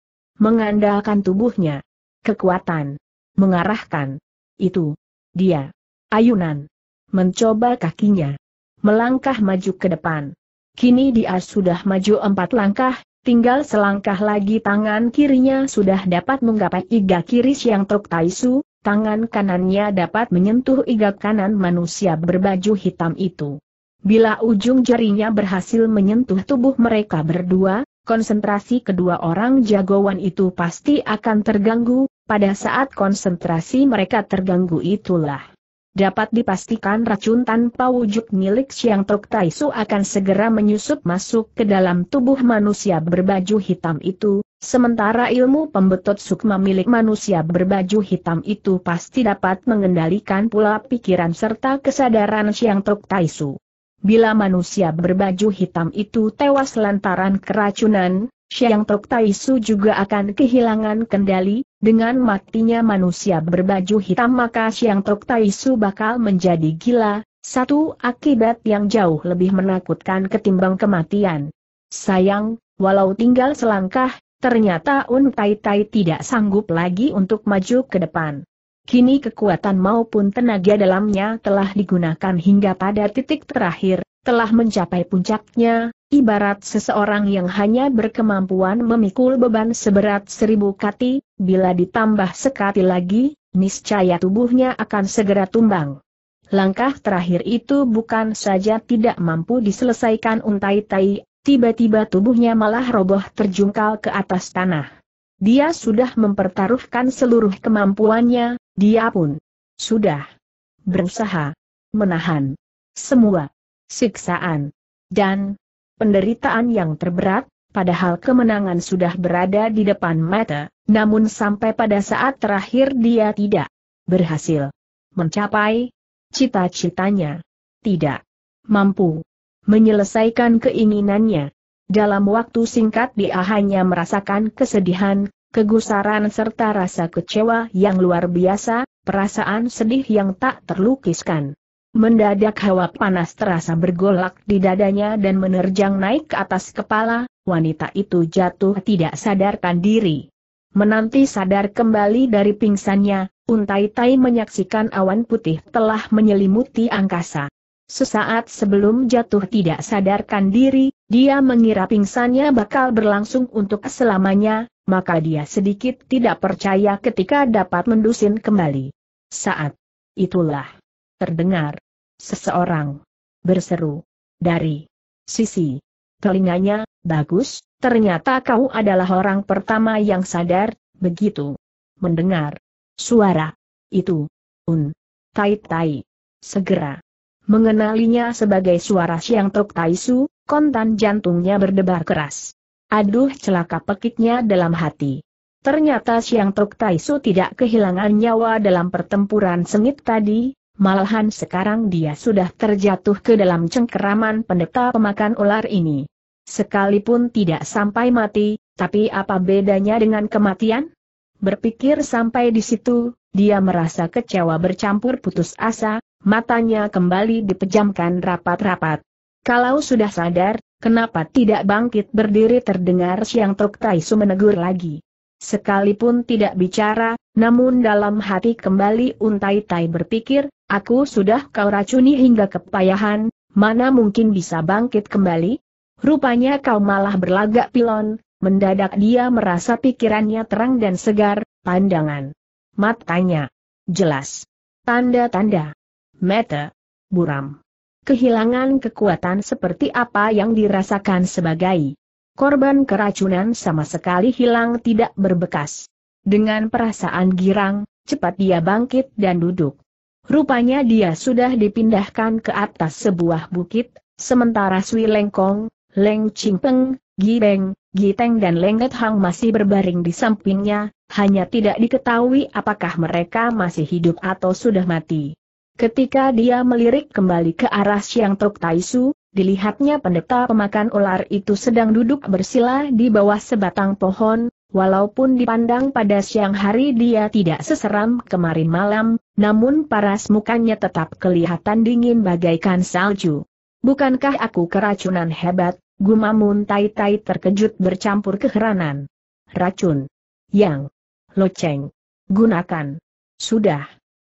mengandalkan tubuhnya, kekuatan, mengarahkan, itu, dia, ayunan, mencoba kakinya, melangkah maju ke depan. Kini dia sudah maju empat langkah, tinggal selangkah lagi tangan kirinya sudah dapat menggapai iga kiri Siang Truk Taisu, tangan kanannya dapat menyentuh iga kanan manusia berbaju hitam itu. Bila ujung jarinya berhasil menyentuh tubuh mereka berdua, konsentrasi kedua orang jagoan itu pasti akan terganggu, pada saat konsentrasi mereka terganggu itulah dapat dipastikan racun tanpa wujud milik Siang Tok Tai Su akan segera menyusup masuk ke dalam tubuh manusia berbaju hitam itu, sementara ilmu pembetot sukma milik manusia berbaju hitam itu pasti dapat mengendalikan pula pikiran serta kesadaran Siang Tok Tai Su. Bila manusia berbaju hitam itu tewas lantaran keracunan, Siang Tok Tai Su juga akan kehilangan kendali, dengan matinya manusia berbaju hitam maka Siang Tok Taisu bakal menjadi gila, satu akibat yang jauh lebih menakutkan ketimbang kematian. Sayang, walau tinggal selangkah, ternyata Un Tai Tai tidak sanggup lagi untuk maju ke depan. Kini kekuatan maupun tenaga dalamnya telah digunakan hingga pada titik terakhir, telah mencapai puncaknya, Ibarat seseorang yang hanya berkemampuan memikul beban seberat seribu kati, bila ditambah sekati lagi, niscaya tubuhnya akan segera tumbang. Langkah terakhir itu bukan saja tidak mampu diselesaikan untai tai, tiba-tiba tubuhnya malah roboh terjungkal ke atas tanah. Dia sudah mempertaruhkan seluruh kemampuannya, dia pun sudah berusaha menahan semua siksaan dan penderitaan yang terberat, padahal kemenangan sudah berada di depan mata, namun sampai pada saat terakhir dia tidak berhasil mencapai cita-citanya. Tidak mampu menyelesaikan keinginannya. Dalam waktu singkat dia hanya merasakan kesedihan, kegusaran serta rasa kecewa yang luar biasa, perasaan sedih yang tak terlukiskan. Mendadak hawa panas terasa bergolak di dadanya dan menerjang naik ke atas kepala, wanita itu jatuh tidak sadarkan diri. Menanti sadar kembali dari pingsannya, Untai Tai menyaksikan awan putih telah menyelimuti angkasa. Sesaat sebelum jatuh tidak sadarkan diri, dia mengira pingsannya bakal berlangsung untuk selamanya, maka dia sedikit tidak percaya ketika dapat mendusin kembali. Saat itulah terdengar. Seseorang berseru dari sisi telinganya, bagus, ternyata kau adalah orang pertama yang sadar, begitu. Mendengar suara itu, un, tai tai, segera. Mengenalinya sebagai suara Siang Tok su kontan jantungnya berdebar keras. Aduh celaka pekiknya dalam hati. Ternyata Siang Tok Taisu tidak kehilangan nyawa dalam pertempuran sengit tadi, malahan sekarang dia sudah terjatuh ke dalam cengkeraman pendeta pemakan ular ini. Sekalipun tidak sampai mati, tapi apa bedanya dengan kematian? Berpikir sampai di situ, dia merasa kecewa bercampur putus asa, matanya kembali dipejamkan rapat-rapat. Kalau sudah sadar, kenapa tidak bangkit berdiri terdengar Siang Tok Taisu menegur lagi. Sekalipun tidak bicara, namun dalam hati kembali untai-tai berpikir, aku sudah kau racuni hingga kepayahan, mana mungkin bisa bangkit kembali? Rupanya kau malah berlagak pilon, mendadak dia merasa pikirannya terang dan segar, pandangan. Matanya. Jelas. Tanda-tanda. Mata. Buram. Kehilangan kekuatan seperti apa yang dirasakan sebagai korban keracunan sama sekali hilang tidak berbekas. Dengan perasaan girang, cepat dia bangkit dan duduk. Rupanya dia sudah dipindahkan ke atas sebuah bukit, sementara Sui Lengkong, Leng Beng, Gi Teng dan Lengget Hang masih berbaring di sampingnya, hanya tidak diketahui apakah mereka masih hidup atau sudah mati. Ketika dia melirik kembali ke arah Siang Tok Taisu, Dilihatnya pendeta pemakan ular itu sedang duduk bersila di bawah sebatang pohon, walaupun dipandang pada siang hari dia tidak seseram kemarin malam, namun paras mukanya tetap kelihatan dingin bagaikan salju. Bukankah aku keracunan hebat, gumamun tai-tai terkejut bercampur keheranan. Racun. Yang. Loceng. Gunakan. Sudah.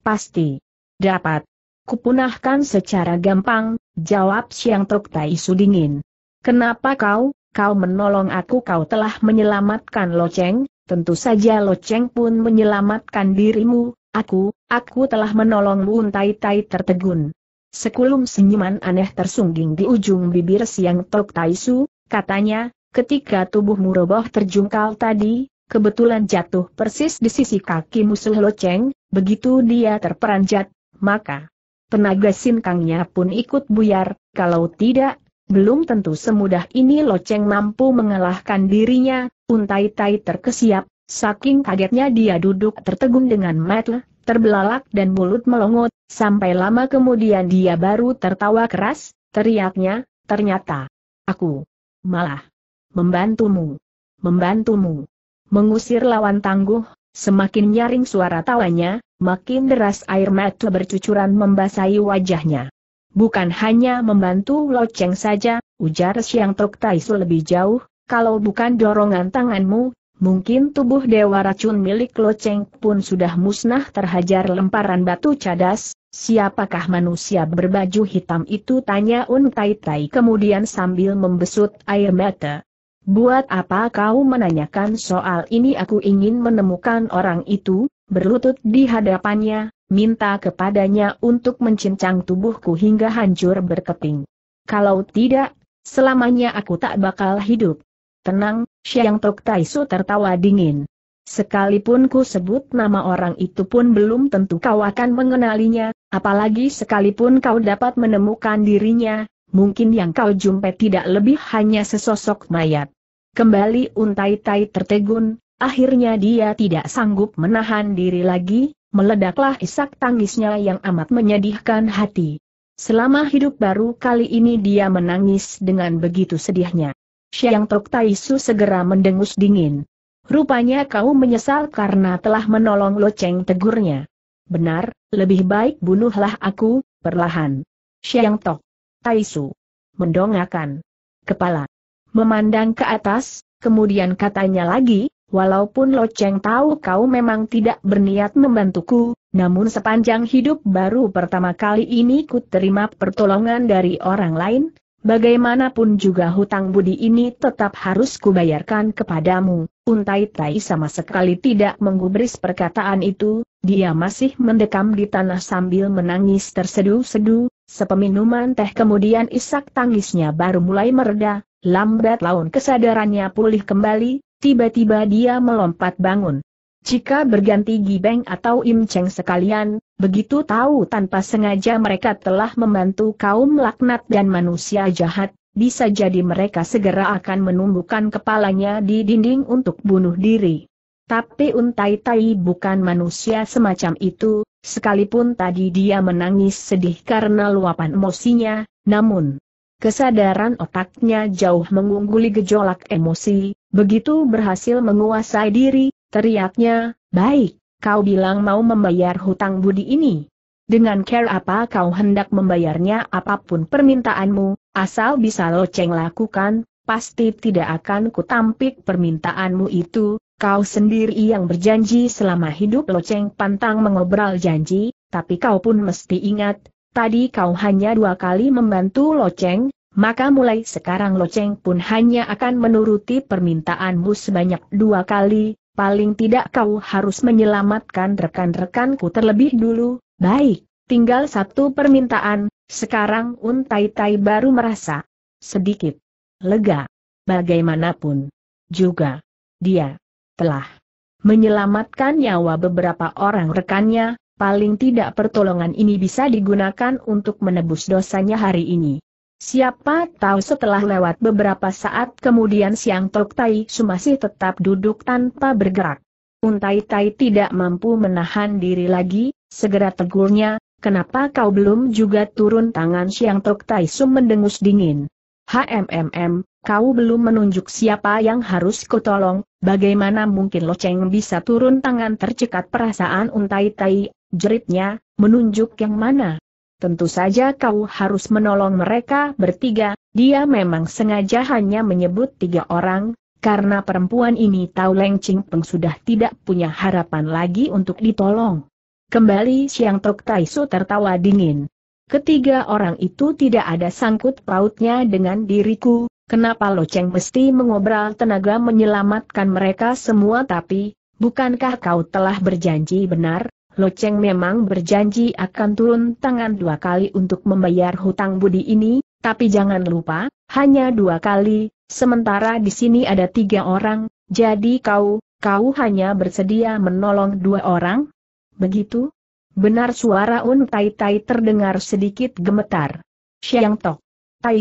Pasti. Dapat. Kupunahkan secara gampang, jawab Siang Tok Tai Su dingin. Kenapa kau, kau menolong aku kau telah menyelamatkan Lo Cheng. tentu saja Lo Cheng pun menyelamatkan dirimu, aku, aku telah menolong untai tai Tai tertegun. Sekulum senyuman aneh tersungging di ujung bibir Siang Tok Tai Su, katanya, ketika tubuhmu roboh terjungkal tadi, kebetulan jatuh persis di sisi kaki musuh Lo Cheng, begitu dia terperanjat, maka Tenaga sinkangnya pun ikut buyar, kalau tidak, belum tentu semudah ini Loceng mampu mengalahkan dirinya, untai tai terkesiap, saking kagetnya dia duduk tertegun dengan mata, terbelalak dan mulut melongot, sampai lama kemudian dia baru tertawa keras, teriaknya, ternyata, aku, malah, membantumu, membantumu, mengusir lawan tangguh, Semakin nyaring suara tawanya, makin deras air mata bercucuran membasahi wajahnya. Bukan hanya membantu loceng saja, ujar Siang Tok Taisu lebih jauh, kalau bukan dorongan tanganmu, mungkin tubuh dewa racun milik loceng pun sudah musnah terhajar lemparan batu cadas, siapakah manusia berbaju hitam itu tanya Un Tai Tai kemudian sambil membesut air mata. Buat apa kau menanyakan soal ini aku ingin menemukan orang itu, berlutut di hadapannya, minta kepadanya untuk mencincang tubuhku hingga hancur berkeping. Kalau tidak, selamanya aku tak bakal hidup. Tenang, Xiang Tok Taisu tertawa dingin. Sekalipun ku sebut nama orang itu pun belum tentu kau akan mengenalinya, apalagi sekalipun kau dapat menemukan dirinya, mungkin yang kau jumpai tidak lebih hanya sesosok mayat. Kembali untai-tai tertegun, akhirnya dia tidak sanggup menahan diri lagi, meledaklah isak tangisnya yang amat menyedihkan hati. Selama hidup baru kali ini dia menangis dengan begitu sedihnya. Siang Tok Taisu segera mendengus dingin. Rupanya kau menyesal karena telah menolong Loceng tegurnya. Benar, lebih baik bunuhlah aku, perlahan. Siang Tok. Taisu. Mendongakkan. Kepala. Memandang ke atas, kemudian katanya lagi, walaupun Lo Cheng tahu kau memang tidak berniat membantuku, namun sepanjang hidup baru pertama kali ini ku terima pertolongan dari orang lain, bagaimanapun juga hutang budi ini tetap harus kubayarkan kepadamu. Untai Tai sama sekali tidak menggubris perkataan itu, dia masih mendekam di tanah sambil menangis tersedu-sedu, sepeminuman teh kemudian isak tangisnya baru mulai mereda, Lambat laun kesadarannya pulih kembali, tiba-tiba dia melompat bangun. Jika berganti Gibeng atau Im Cheng sekalian, begitu tahu tanpa sengaja mereka telah membantu kaum laknat dan manusia jahat, bisa jadi mereka segera akan menumbuhkan kepalanya di dinding untuk bunuh diri. Tapi Untai Tai bukan manusia semacam itu, sekalipun tadi dia menangis sedih karena luapan emosinya, namun, Kesadaran otaknya jauh mengungguli gejolak emosi, begitu berhasil menguasai diri, teriaknya, baik, kau bilang mau membayar hutang budi ini. Dengan care apa kau hendak membayarnya apapun permintaanmu, asal bisa loceng lakukan, pasti tidak akan kutampik permintaanmu itu, Kau sendiri yang berjanji selama hidup loceng pantang mengobrol janji, tapi kau pun mesti ingat, Tadi kau hanya dua kali membantu Loceng, maka mulai sekarang Loceng pun hanya akan menuruti permintaanmu sebanyak dua kali, paling tidak kau harus menyelamatkan rekan-rekanku terlebih dulu, baik, tinggal satu permintaan, sekarang Untai Tai baru merasa sedikit lega. Bagaimanapun juga, dia telah menyelamatkan nyawa beberapa orang rekannya, paling tidak pertolongan ini bisa digunakan untuk menebus dosanya hari ini. Siapa tahu setelah lewat beberapa saat kemudian Siang Tok Tai Su masih tetap duduk tanpa bergerak. Untai Tai tidak mampu menahan diri lagi, segera tegurnya, kenapa kau belum juga turun tangan Siang Tok Tai Su mendengus dingin. HMMM, kau belum menunjuk siapa yang harus kutolong, bagaimana mungkin Loceng bisa turun tangan tercekat perasaan Untai Tai, jeritnya, menunjuk yang mana? Tentu saja kau harus menolong mereka bertiga, dia memang sengaja hanya menyebut tiga orang, karena perempuan ini tahu Leng Ching Peng sudah tidak punya harapan lagi untuk ditolong. Kembali Siang Tok Su tertawa dingin. Ketiga orang itu tidak ada sangkut pautnya dengan diriku, kenapa Lo Cheng mesti mengobral tenaga menyelamatkan mereka semua tapi, bukankah kau telah berjanji benar, Lo Cheng memang berjanji akan turun tangan dua kali untuk membayar hutang budi ini, tapi jangan lupa, hanya dua kali, sementara di sini ada tiga orang, jadi kau, kau hanya bersedia menolong dua orang? Begitu? Benar suara Un Tai Tai terdengar sedikit gemetar. Siang Tok.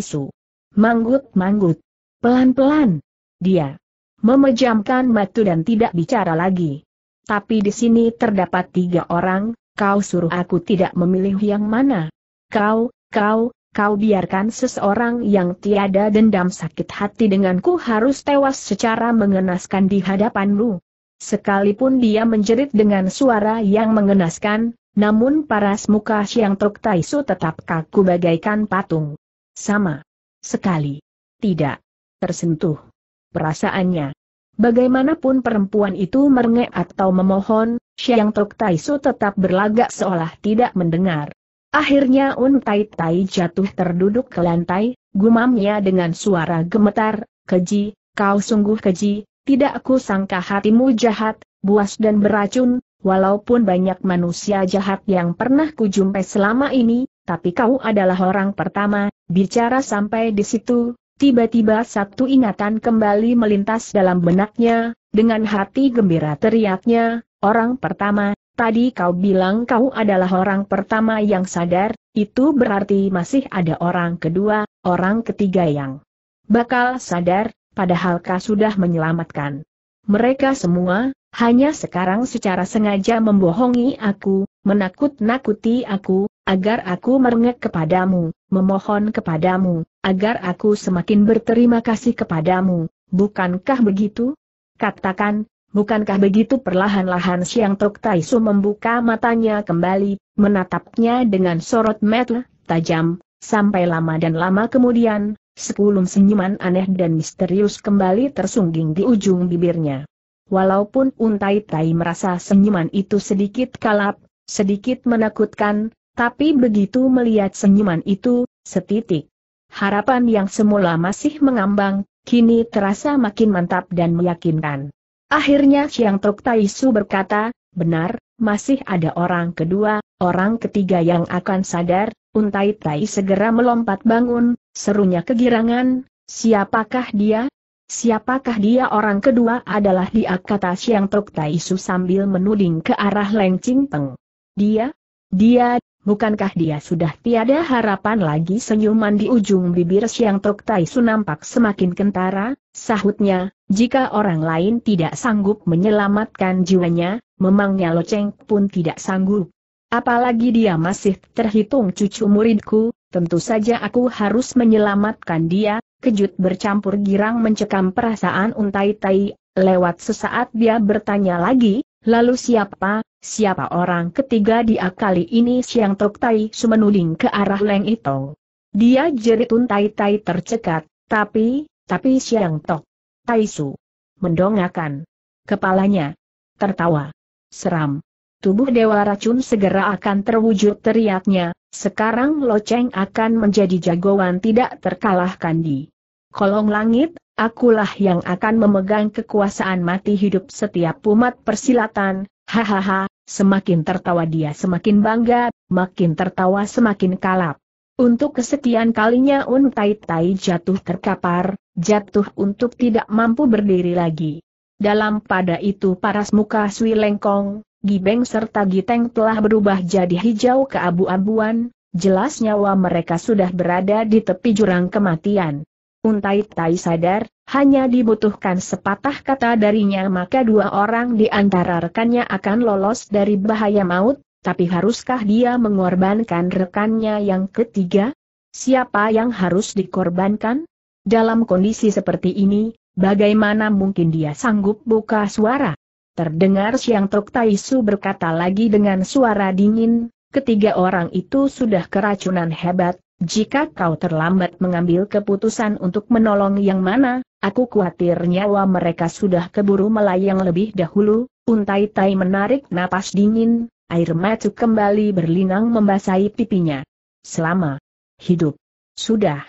Su. Manggut-manggut. Pelan-pelan. Dia memejamkan matu dan tidak bicara lagi. Tapi di sini terdapat tiga orang, kau suruh aku tidak memilih yang mana. Kau, kau, kau biarkan seseorang yang tiada dendam sakit hati denganku harus tewas secara mengenaskan di hadapanmu. Sekalipun dia menjerit dengan suara yang mengenaskan, namun paras muka Siang Truk Taisu tetap kaku bagaikan patung. Sama. Sekali. Tidak. Tersentuh. Perasaannya. Bagaimanapun perempuan itu merengek atau memohon, Siang Tok Taisu tetap berlagak seolah tidak mendengar. Akhirnya Un Tai Tai jatuh terduduk ke lantai, gumamnya dengan suara gemetar, keji, kau sungguh keji, tidak aku sangka hatimu jahat, buas dan beracun, Walaupun banyak manusia jahat yang pernah kujumpai selama ini, tapi kau adalah orang pertama, bicara sampai di situ, Tiba-tiba satu ingatan kembali melintas dalam benaknya, dengan hati gembira teriaknya, orang pertama, tadi kau bilang kau adalah orang pertama yang sadar, itu berarti masih ada orang kedua, orang ketiga yang bakal sadar, padahal kau sudah menyelamatkan. Mereka semua, hanya sekarang secara sengaja membohongi aku, menakut-nakuti aku, agar aku merengek kepadamu, memohon kepadamu, agar aku semakin berterima kasih kepadamu, bukankah begitu? Katakan, bukankah begitu perlahan-lahan Siang Tok Taisu membuka matanya kembali, menatapnya dengan sorot mata tajam, sampai lama dan lama kemudian, sekulum senyuman aneh dan misterius kembali tersungging di ujung bibirnya. Walaupun Untai Tai merasa senyuman itu sedikit kalap, sedikit menakutkan, tapi begitu melihat senyuman itu, setitik. Harapan yang semula masih mengambang, kini terasa makin mantap dan meyakinkan. Akhirnya Siang Tok Taisu berkata, benar, masih ada orang kedua, orang ketiga yang akan sadar, Untai Tai segera melompat bangun, serunya kegirangan, siapakah dia? Siapakah dia orang kedua adalah dia kata Siang Tok Taisu sambil menuding ke arah Leng Ching Peng. Dia? Dia, bukankah dia sudah tiada harapan lagi senyuman di ujung bibir Siang Tok Tai Su nampak semakin kentara, sahutnya, jika orang lain tidak sanggup menyelamatkan jiwanya, memangnya Loceng pun tidak sanggup. Apalagi dia masih terhitung cucu muridku, tentu saja aku harus menyelamatkan dia, kejut bercampur girang mencekam perasaan untai tai, lewat sesaat dia bertanya lagi, lalu siapa, Siapa orang ketiga dia kali ini Siang Tok Tai sumenuling ke arah Leng Itong. Dia jerit untai tai tercekat, tapi, tapi Siang Tok. Tai Su. Mendongakkan. Kepalanya. Tertawa. Seram. Tubuh Dewa Racun segera akan terwujud teriaknya, sekarang Lo Cheng akan menjadi jagoan tidak terkalahkan di kolong langit, akulah yang akan memegang kekuasaan mati hidup setiap umat persilatan, Hahaha, semakin tertawa dia semakin bangga, makin tertawa semakin kalap. Untuk kesetiaan kalinya Un Tai Tai jatuh terkapar, jatuh untuk tidak mampu berdiri lagi. Dalam pada itu paras muka Sui Lengkong, Gibeng serta Giteng telah berubah jadi hijau keabu-abuan, jelas nyawa mereka sudah berada di tepi jurang kematian. Untai Tai sadar, hanya dibutuhkan sepatah kata darinya maka dua orang di antara rekannya akan lolos dari bahaya maut, tapi haruskah dia mengorbankan rekannya yang ketiga? Siapa yang harus dikorbankan? Dalam kondisi seperti ini, bagaimana mungkin dia sanggup buka suara? Terdengar Siang Tok Su berkata lagi dengan suara dingin, ketiga orang itu sudah keracunan hebat, jika kau terlambat mengambil keputusan untuk menolong yang mana, aku khawatir nyawa mereka sudah keburu melayang lebih dahulu, untai tai menarik napas dingin, air mata kembali berlinang membasahi pipinya. Selama hidup, sudah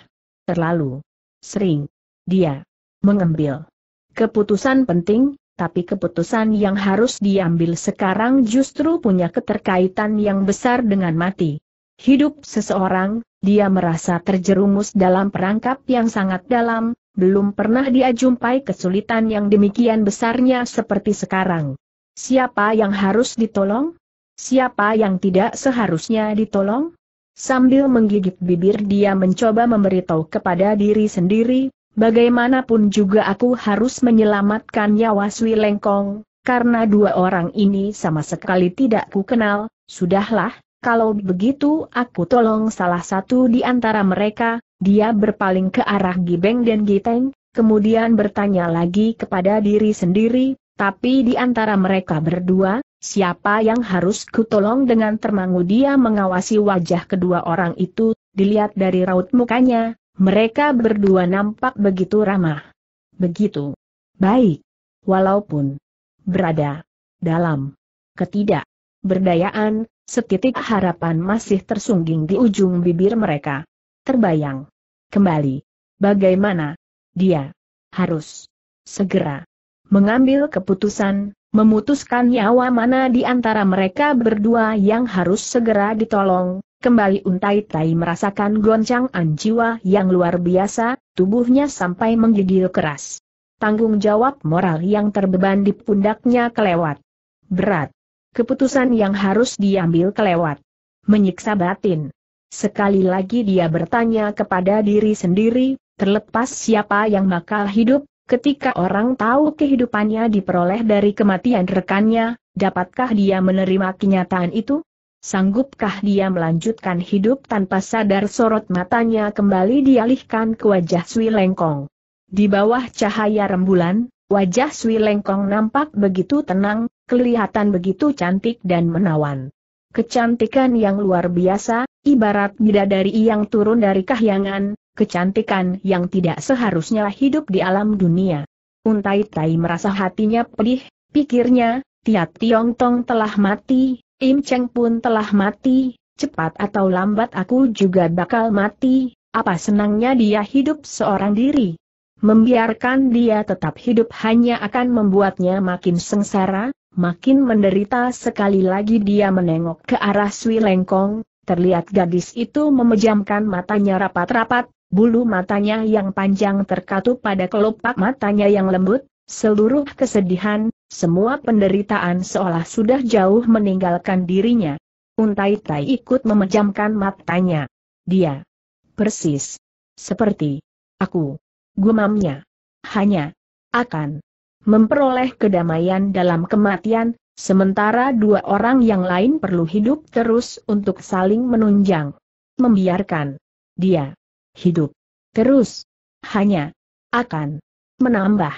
terlalu sering dia mengambil keputusan penting, tapi keputusan yang harus diambil sekarang justru punya keterkaitan yang besar dengan mati. Hidup seseorang, dia merasa terjerumus dalam perangkap yang sangat dalam, belum pernah dia jumpai kesulitan yang demikian besarnya seperti sekarang. Siapa yang harus ditolong? Siapa yang tidak seharusnya ditolong? Sambil menggigit bibir dia mencoba memberitahu kepada diri sendiri, bagaimanapun juga aku harus menyelamatkan nyawa Sui Lengkong, karena dua orang ini sama sekali tidak kukenal. sudahlah, kalau begitu aku tolong salah satu di antara mereka, dia berpaling ke arah Gibeng dan Giteng, kemudian bertanya lagi kepada diri sendiri, tapi di antara mereka berdua, siapa yang harus kutolong dengan termangu dia mengawasi wajah kedua orang itu, dilihat dari raut mukanya, mereka berdua nampak begitu ramah. Begitu. Baik. Walaupun berada dalam ketidak berdayaan, Setitik harapan masih tersungging di ujung bibir mereka. Terbayang. Kembali. Bagaimana? Dia. Harus. Segera. Mengambil keputusan, memutuskan nyawa mana di antara mereka berdua yang harus segera ditolong. Kembali Untai Tai merasakan goncangan jiwa yang luar biasa, tubuhnya sampai menggigil keras. Tanggung jawab moral yang terbeban di pundaknya kelewat. Berat keputusan yang harus diambil kelewat. Menyiksa batin. Sekali lagi dia bertanya kepada diri sendiri, terlepas siapa yang bakal hidup, ketika orang tahu kehidupannya diperoleh dari kematian rekannya, dapatkah dia menerima kenyataan itu? Sanggupkah dia melanjutkan hidup tanpa sadar sorot matanya kembali dialihkan ke wajah Sui Lengkong. Di bawah cahaya rembulan, Wajah Sui Lengkong nampak begitu tenang, kelihatan begitu cantik dan menawan. Kecantikan yang luar biasa, ibarat bidadari yang turun dari kahyangan, kecantikan yang tidak seharusnya hidup di alam dunia. Untai Tai merasa hatinya pedih, pikirnya, Tiat Tiong Tong telah mati, Im Cheng pun telah mati, cepat atau lambat aku juga bakal mati, apa senangnya dia hidup seorang diri? Membiarkan dia tetap hidup hanya akan membuatnya makin sengsara, makin menderita sekali lagi dia menengok ke arah Sui Lengkong, terlihat gadis itu memejamkan matanya rapat-rapat, bulu matanya yang panjang terkatup pada kelopak matanya yang lembut, seluruh kesedihan, semua penderitaan seolah sudah jauh meninggalkan dirinya. Untai Tai ikut memejamkan matanya. Dia persis seperti aku gumamnya. Hanya akan memperoleh kedamaian dalam kematian, sementara dua orang yang lain perlu hidup terus untuk saling menunjang. Membiarkan dia hidup terus hanya akan menambah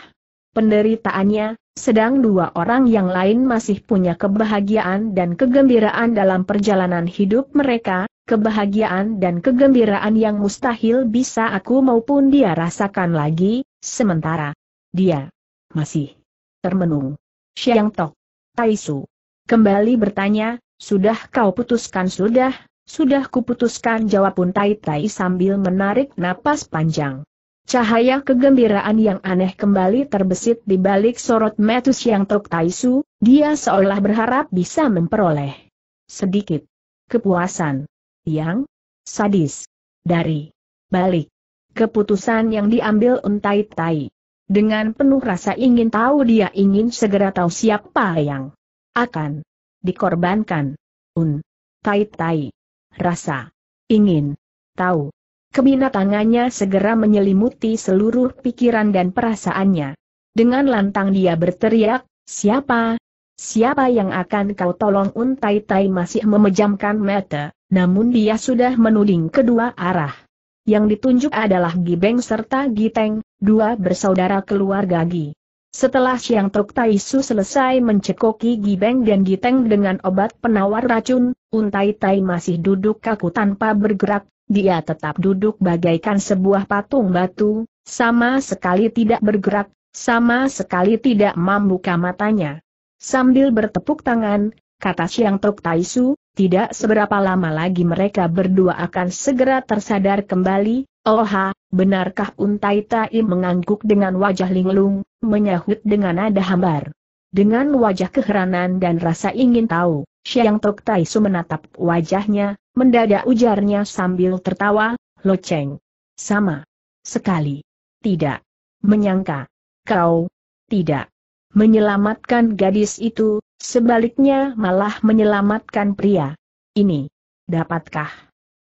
penderitaannya, sedang dua orang yang lain masih punya kebahagiaan dan kegembiraan dalam perjalanan hidup mereka, kebahagiaan dan kegembiraan yang mustahil bisa aku maupun dia rasakan lagi, sementara dia masih termenung. Siang Tok, Taisu, kembali bertanya, sudah kau putuskan sudah, sudah kuputuskan jawab pun Tai Tai sambil menarik napas panjang. Cahaya kegembiraan yang aneh kembali terbesit di balik sorot metus yang Tok Taisu, dia seolah berharap bisa memperoleh sedikit kepuasan yang sadis. Dari balik keputusan yang diambil untai tai. Dengan penuh rasa ingin tahu dia ingin segera tahu siapa yang akan dikorbankan. Un. Tai tai. Rasa ingin tahu. Kebinatangannya segera menyelimuti seluruh pikiran dan perasaannya. Dengan lantang dia berteriak, siapa? Siapa yang akan kau tolong untai tai masih memejamkan mata? Namun dia sudah menuding kedua arah. Yang ditunjuk adalah Gibeng serta Giteng, dua bersaudara keluarga Gi. Setelah Siang Truk Taisu selesai mencekoki Gibeng dan Giteng dengan obat penawar racun, Untai Tai masih duduk kaku tanpa bergerak, dia tetap duduk bagaikan sebuah patung batu, sama sekali tidak bergerak, sama sekali tidak membuka matanya. Sambil bertepuk tangan, kata Siang Tok Taisu, tidak seberapa lama lagi mereka berdua akan segera tersadar kembali, Oha, benarkah Untai Tai mengangguk dengan wajah linglung, menyahut dengan nada hambar. Dengan wajah keheranan dan rasa ingin tahu, Siang Tok Taisu menatap wajahnya, mendadak ujarnya sambil tertawa, loceng. Sama. Sekali. Tidak. Menyangka. Kau. Tidak. Menyelamatkan gadis itu, Sebaliknya malah menyelamatkan pria. Ini. Dapatkah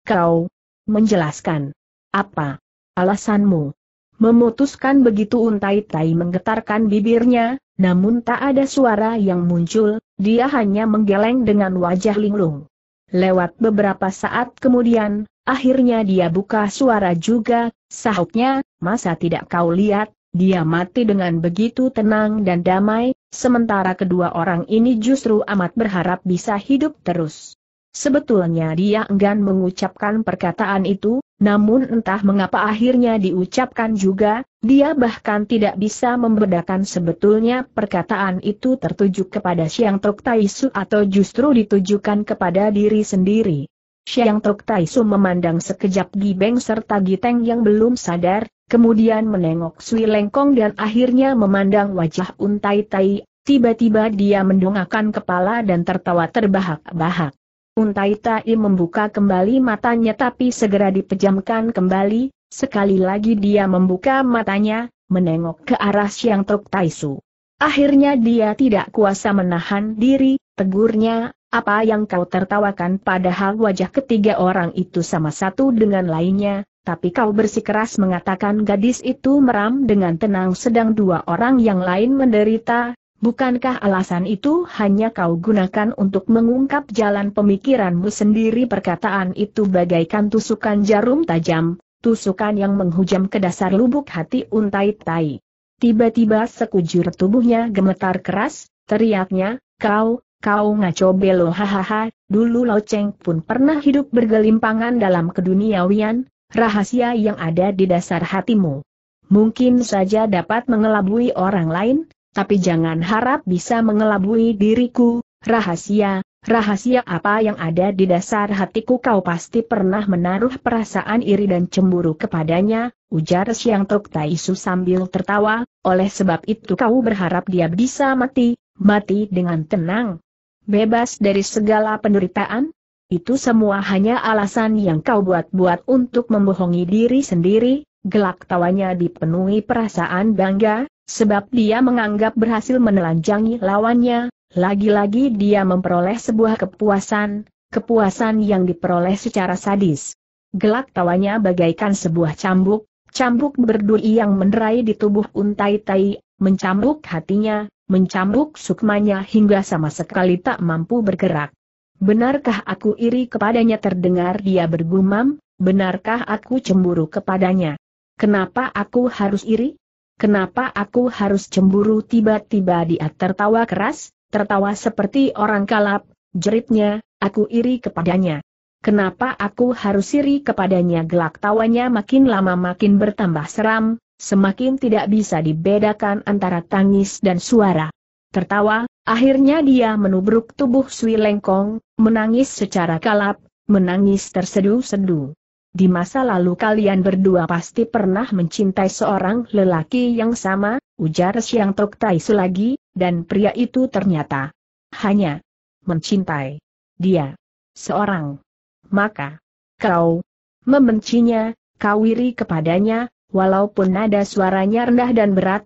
kau menjelaskan apa alasanmu? Memutuskan begitu untai tai menggetarkan bibirnya, namun tak ada suara yang muncul, dia hanya menggeleng dengan wajah linglung. Lewat beberapa saat kemudian, akhirnya dia buka suara juga, sahutnya, masa tidak kau lihat, dia mati dengan begitu tenang dan damai, sementara kedua orang ini justru amat berharap bisa hidup terus. Sebetulnya dia enggan mengucapkan perkataan itu, namun entah mengapa akhirnya diucapkan juga, dia bahkan tidak bisa membedakan sebetulnya perkataan itu tertuju kepada Siang Tok Taisu atau justru ditujukan kepada diri sendiri. Siang Tok Taisu memandang sekejap Gibeng serta Giteng yang belum sadar, kemudian menengok Sui Lengkong dan akhirnya memandang wajah Untai Tai, tiba-tiba dia mendongakkan kepala dan tertawa terbahak-bahak. Untai Tai membuka kembali matanya tapi segera dipejamkan kembali, sekali lagi dia membuka matanya, menengok ke arah Siang Tok Taisu. Akhirnya dia tidak kuasa menahan diri, tegurnya, apa yang kau tertawakan padahal wajah ketiga orang itu sama satu dengan lainnya, tapi kau bersikeras mengatakan gadis itu meram dengan tenang sedang dua orang yang lain menderita, bukankah alasan itu hanya kau gunakan untuk mengungkap jalan pemikiranmu sendiri perkataan itu bagaikan tusukan jarum tajam, tusukan yang menghujam ke dasar lubuk hati untai tai. Tiba-tiba sekujur tubuhnya gemetar keras, teriaknya, kau, kau ngaco belo hahaha, dulu Loceng pun pernah hidup bergelimpangan dalam keduniawian, rahasia yang ada di dasar hatimu. Mungkin saja dapat mengelabui orang lain, tapi jangan harap bisa mengelabui diriku, rahasia, rahasia apa yang ada di dasar hatiku kau pasti pernah menaruh perasaan iri dan cemburu kepadanya, ujar Siang Tok Taisu sambil tertawa, oleh sebab itu kau berharap dia bisa mati, mati dengan tenang. Bebas dari segala penderitaan? Itu semua hanya alasan yang kau buat-buat untuk membohongi diri sendiri, gelak tawanya dipenuhi perasaan bangga, sebab dia menganggap berhasil menelanjangi lawannya, lagi-lagi dia memperoleh sebuah kepuasan, kepuasan yang diperoleh secara sadis. Gelak tawanya bagaikan sebuah cambuk, cambuk berduri yang menerai di tubuh untai tai, mencambuk hatinya, mencambuk sukmanya hingga sama sekali tak mampu bergerak. Benarkah aku iri kepadanya terdengar dia bergumam, benarkah aku cemburu kepadanya? Kenapa aku harus iri? Kenapa aku harus cemburu tiba-tiba dia tertawa keras, tertawa seperti orang kalap, jeritnya, aku iri kepadanya. Kenapa aku harus iri kepadanya gelak tawanya makin lama makin bertambah seram, semakin tidak bisa dibedakan antara tangis dan suara tertawa, akhirnya dia menubruk tubuh Sui Lengkong, menangis secara kalap, menangis terseduh sedu Di masa lalu kalian berdua pasti pernah mencintai seorang lelaki yang sama, ujar Siang Tok Tai lagi, dan pria itu ternyata hanya mencintai dia seorang. Maka, kau membencinya, kau iri kepadanya, walaupun nada suaranya rendah dan berat,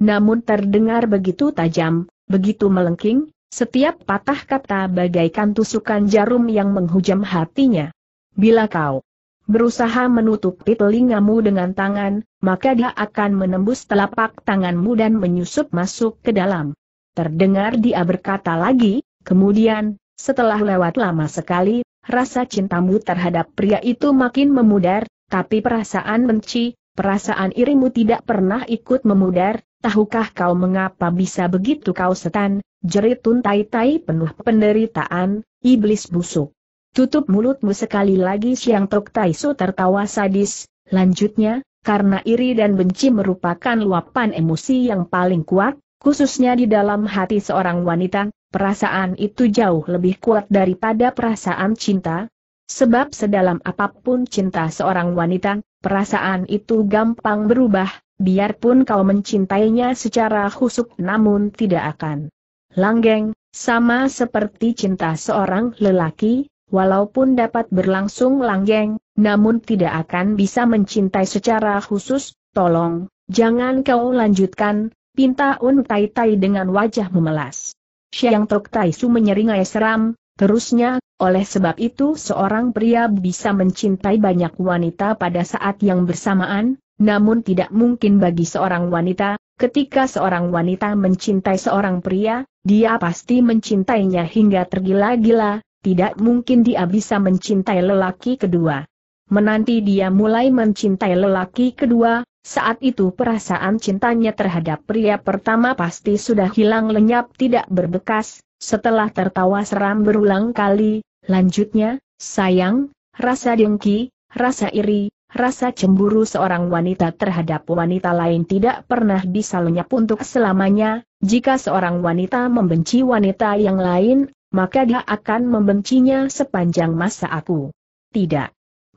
namun terdengar begitu tajam, Begitu melengking, setiap patah kata bagaikan tusukan jarum yang menghujam hatinya. Bila kau berusaha menutupi telingamu dengan tangan, maka dia akan menembus telapak tanganmu dan menyusup masuk ke dalam. Terdengar dia berkata lagi, kemudian, setelah lewat lama sekali, rasa cintamu terhadap pria itu makin memudar, tapi perasaan benci, perasaan irimu tidak pernah ikut memudar, tahukah kau mengapa bisa begitu kau setan, jerit tuntai tai penuh penderitaan, iblis busuk. Tutup mulutmu sekali lagi Siang Tok Taisu tertawa sadis, lanjutnya, karena iri dan benci merupakan luapan emosi yang paling kuat, khususnya di dalam hati seorang wanita, perasaan itu jauh lebih kuat daripada perasaan cinta, Sebab sedalam apapun cinta seorang wanita, Perasaan itu gampang berubah, biarpun kau mencintainya secara khusuk namun tidak akan langgeng, sama seperti cinta seorang lelaki, walaupun dapat berlangsung langgeng, namun tidak akan bisa mencintai secara khusus, tolong, jangan kau lanjutkan, pinta Un Tai Tai dengan wajah memelas. Siang Tok Tai Su menyeringai seram, Terusnya, oleh sebab itu seorang pria bisa mencintai banyak wanita pada saat yang bersamaan, namun tidak mungkin bagi seorang wanita, ketika seorang wanita mencintai seorang pria, dia pasti mencintainya hingga tergila-gila, tidak mungkin dia bisa mencintai lelaki kedua. Menanti dia mulai mencintai lelaki kedua, saat itu perasaan cintanya terhadap pria pertama pasti sudah hilang lenyap tidak berbekas, setelah tertawa seram berulang kali, lanjutnya, sayang, rasa dengki, rasa iri, rasa cemburu seorang wanita terhadap wanita lain tidak pernah bisa lenyap untuk selamanya, jika seorang wanita membenci wanita yang lain, maka dia akan membencinya sepanjang masa aku. Tidak.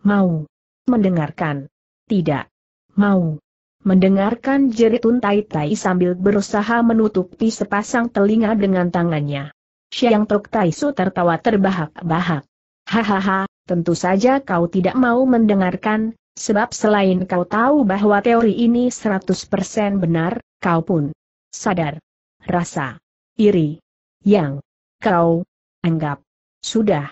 Mau. Mendengarkan. Tidak. Mau. Mendengarkan jerit untai tai sambil berusaha menutupi sepasang telinga dengan tangannya. Siang Tok Taisu tertawa terbahak-bahak. Hahaha, tentu saja kau tidak mau mendengarkan, sebab selain kau tahu bahwa teori ini 100% benar, kau pun sadar. Rasa iri yang kau anggap sudah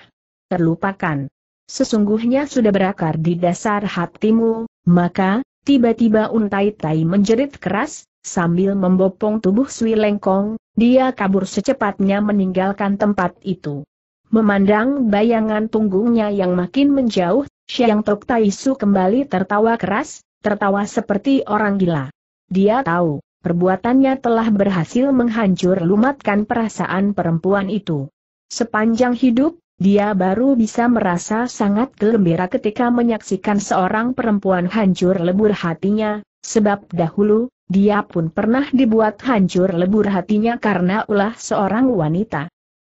terlupakan. Sesungguhnya sudah berakar di dasar hatimu, maka, tiba-tiba untai tai menjerit keras, sambil membopong tubuh Sui Lengkong, dia kabur secepatnya meninggalkan tempat itu. Memandang bayangan punggungnya yang makin menjauh, Xiang Tok Taisu kembali tertawa keras, tertawa seperti orang gila. Dia tahu, perbuatannya telah berhasil menghancur lumatkan perasaan perempuan itu. Sepanjang hidup, dia baru bisa merasa sangat gembira ketika menyaksikan seorang perempuan hancur lebur hatinya, sebab dahulu, dia pun pernah dibuat hancur lebur hatinya karena ulah seorang wanita.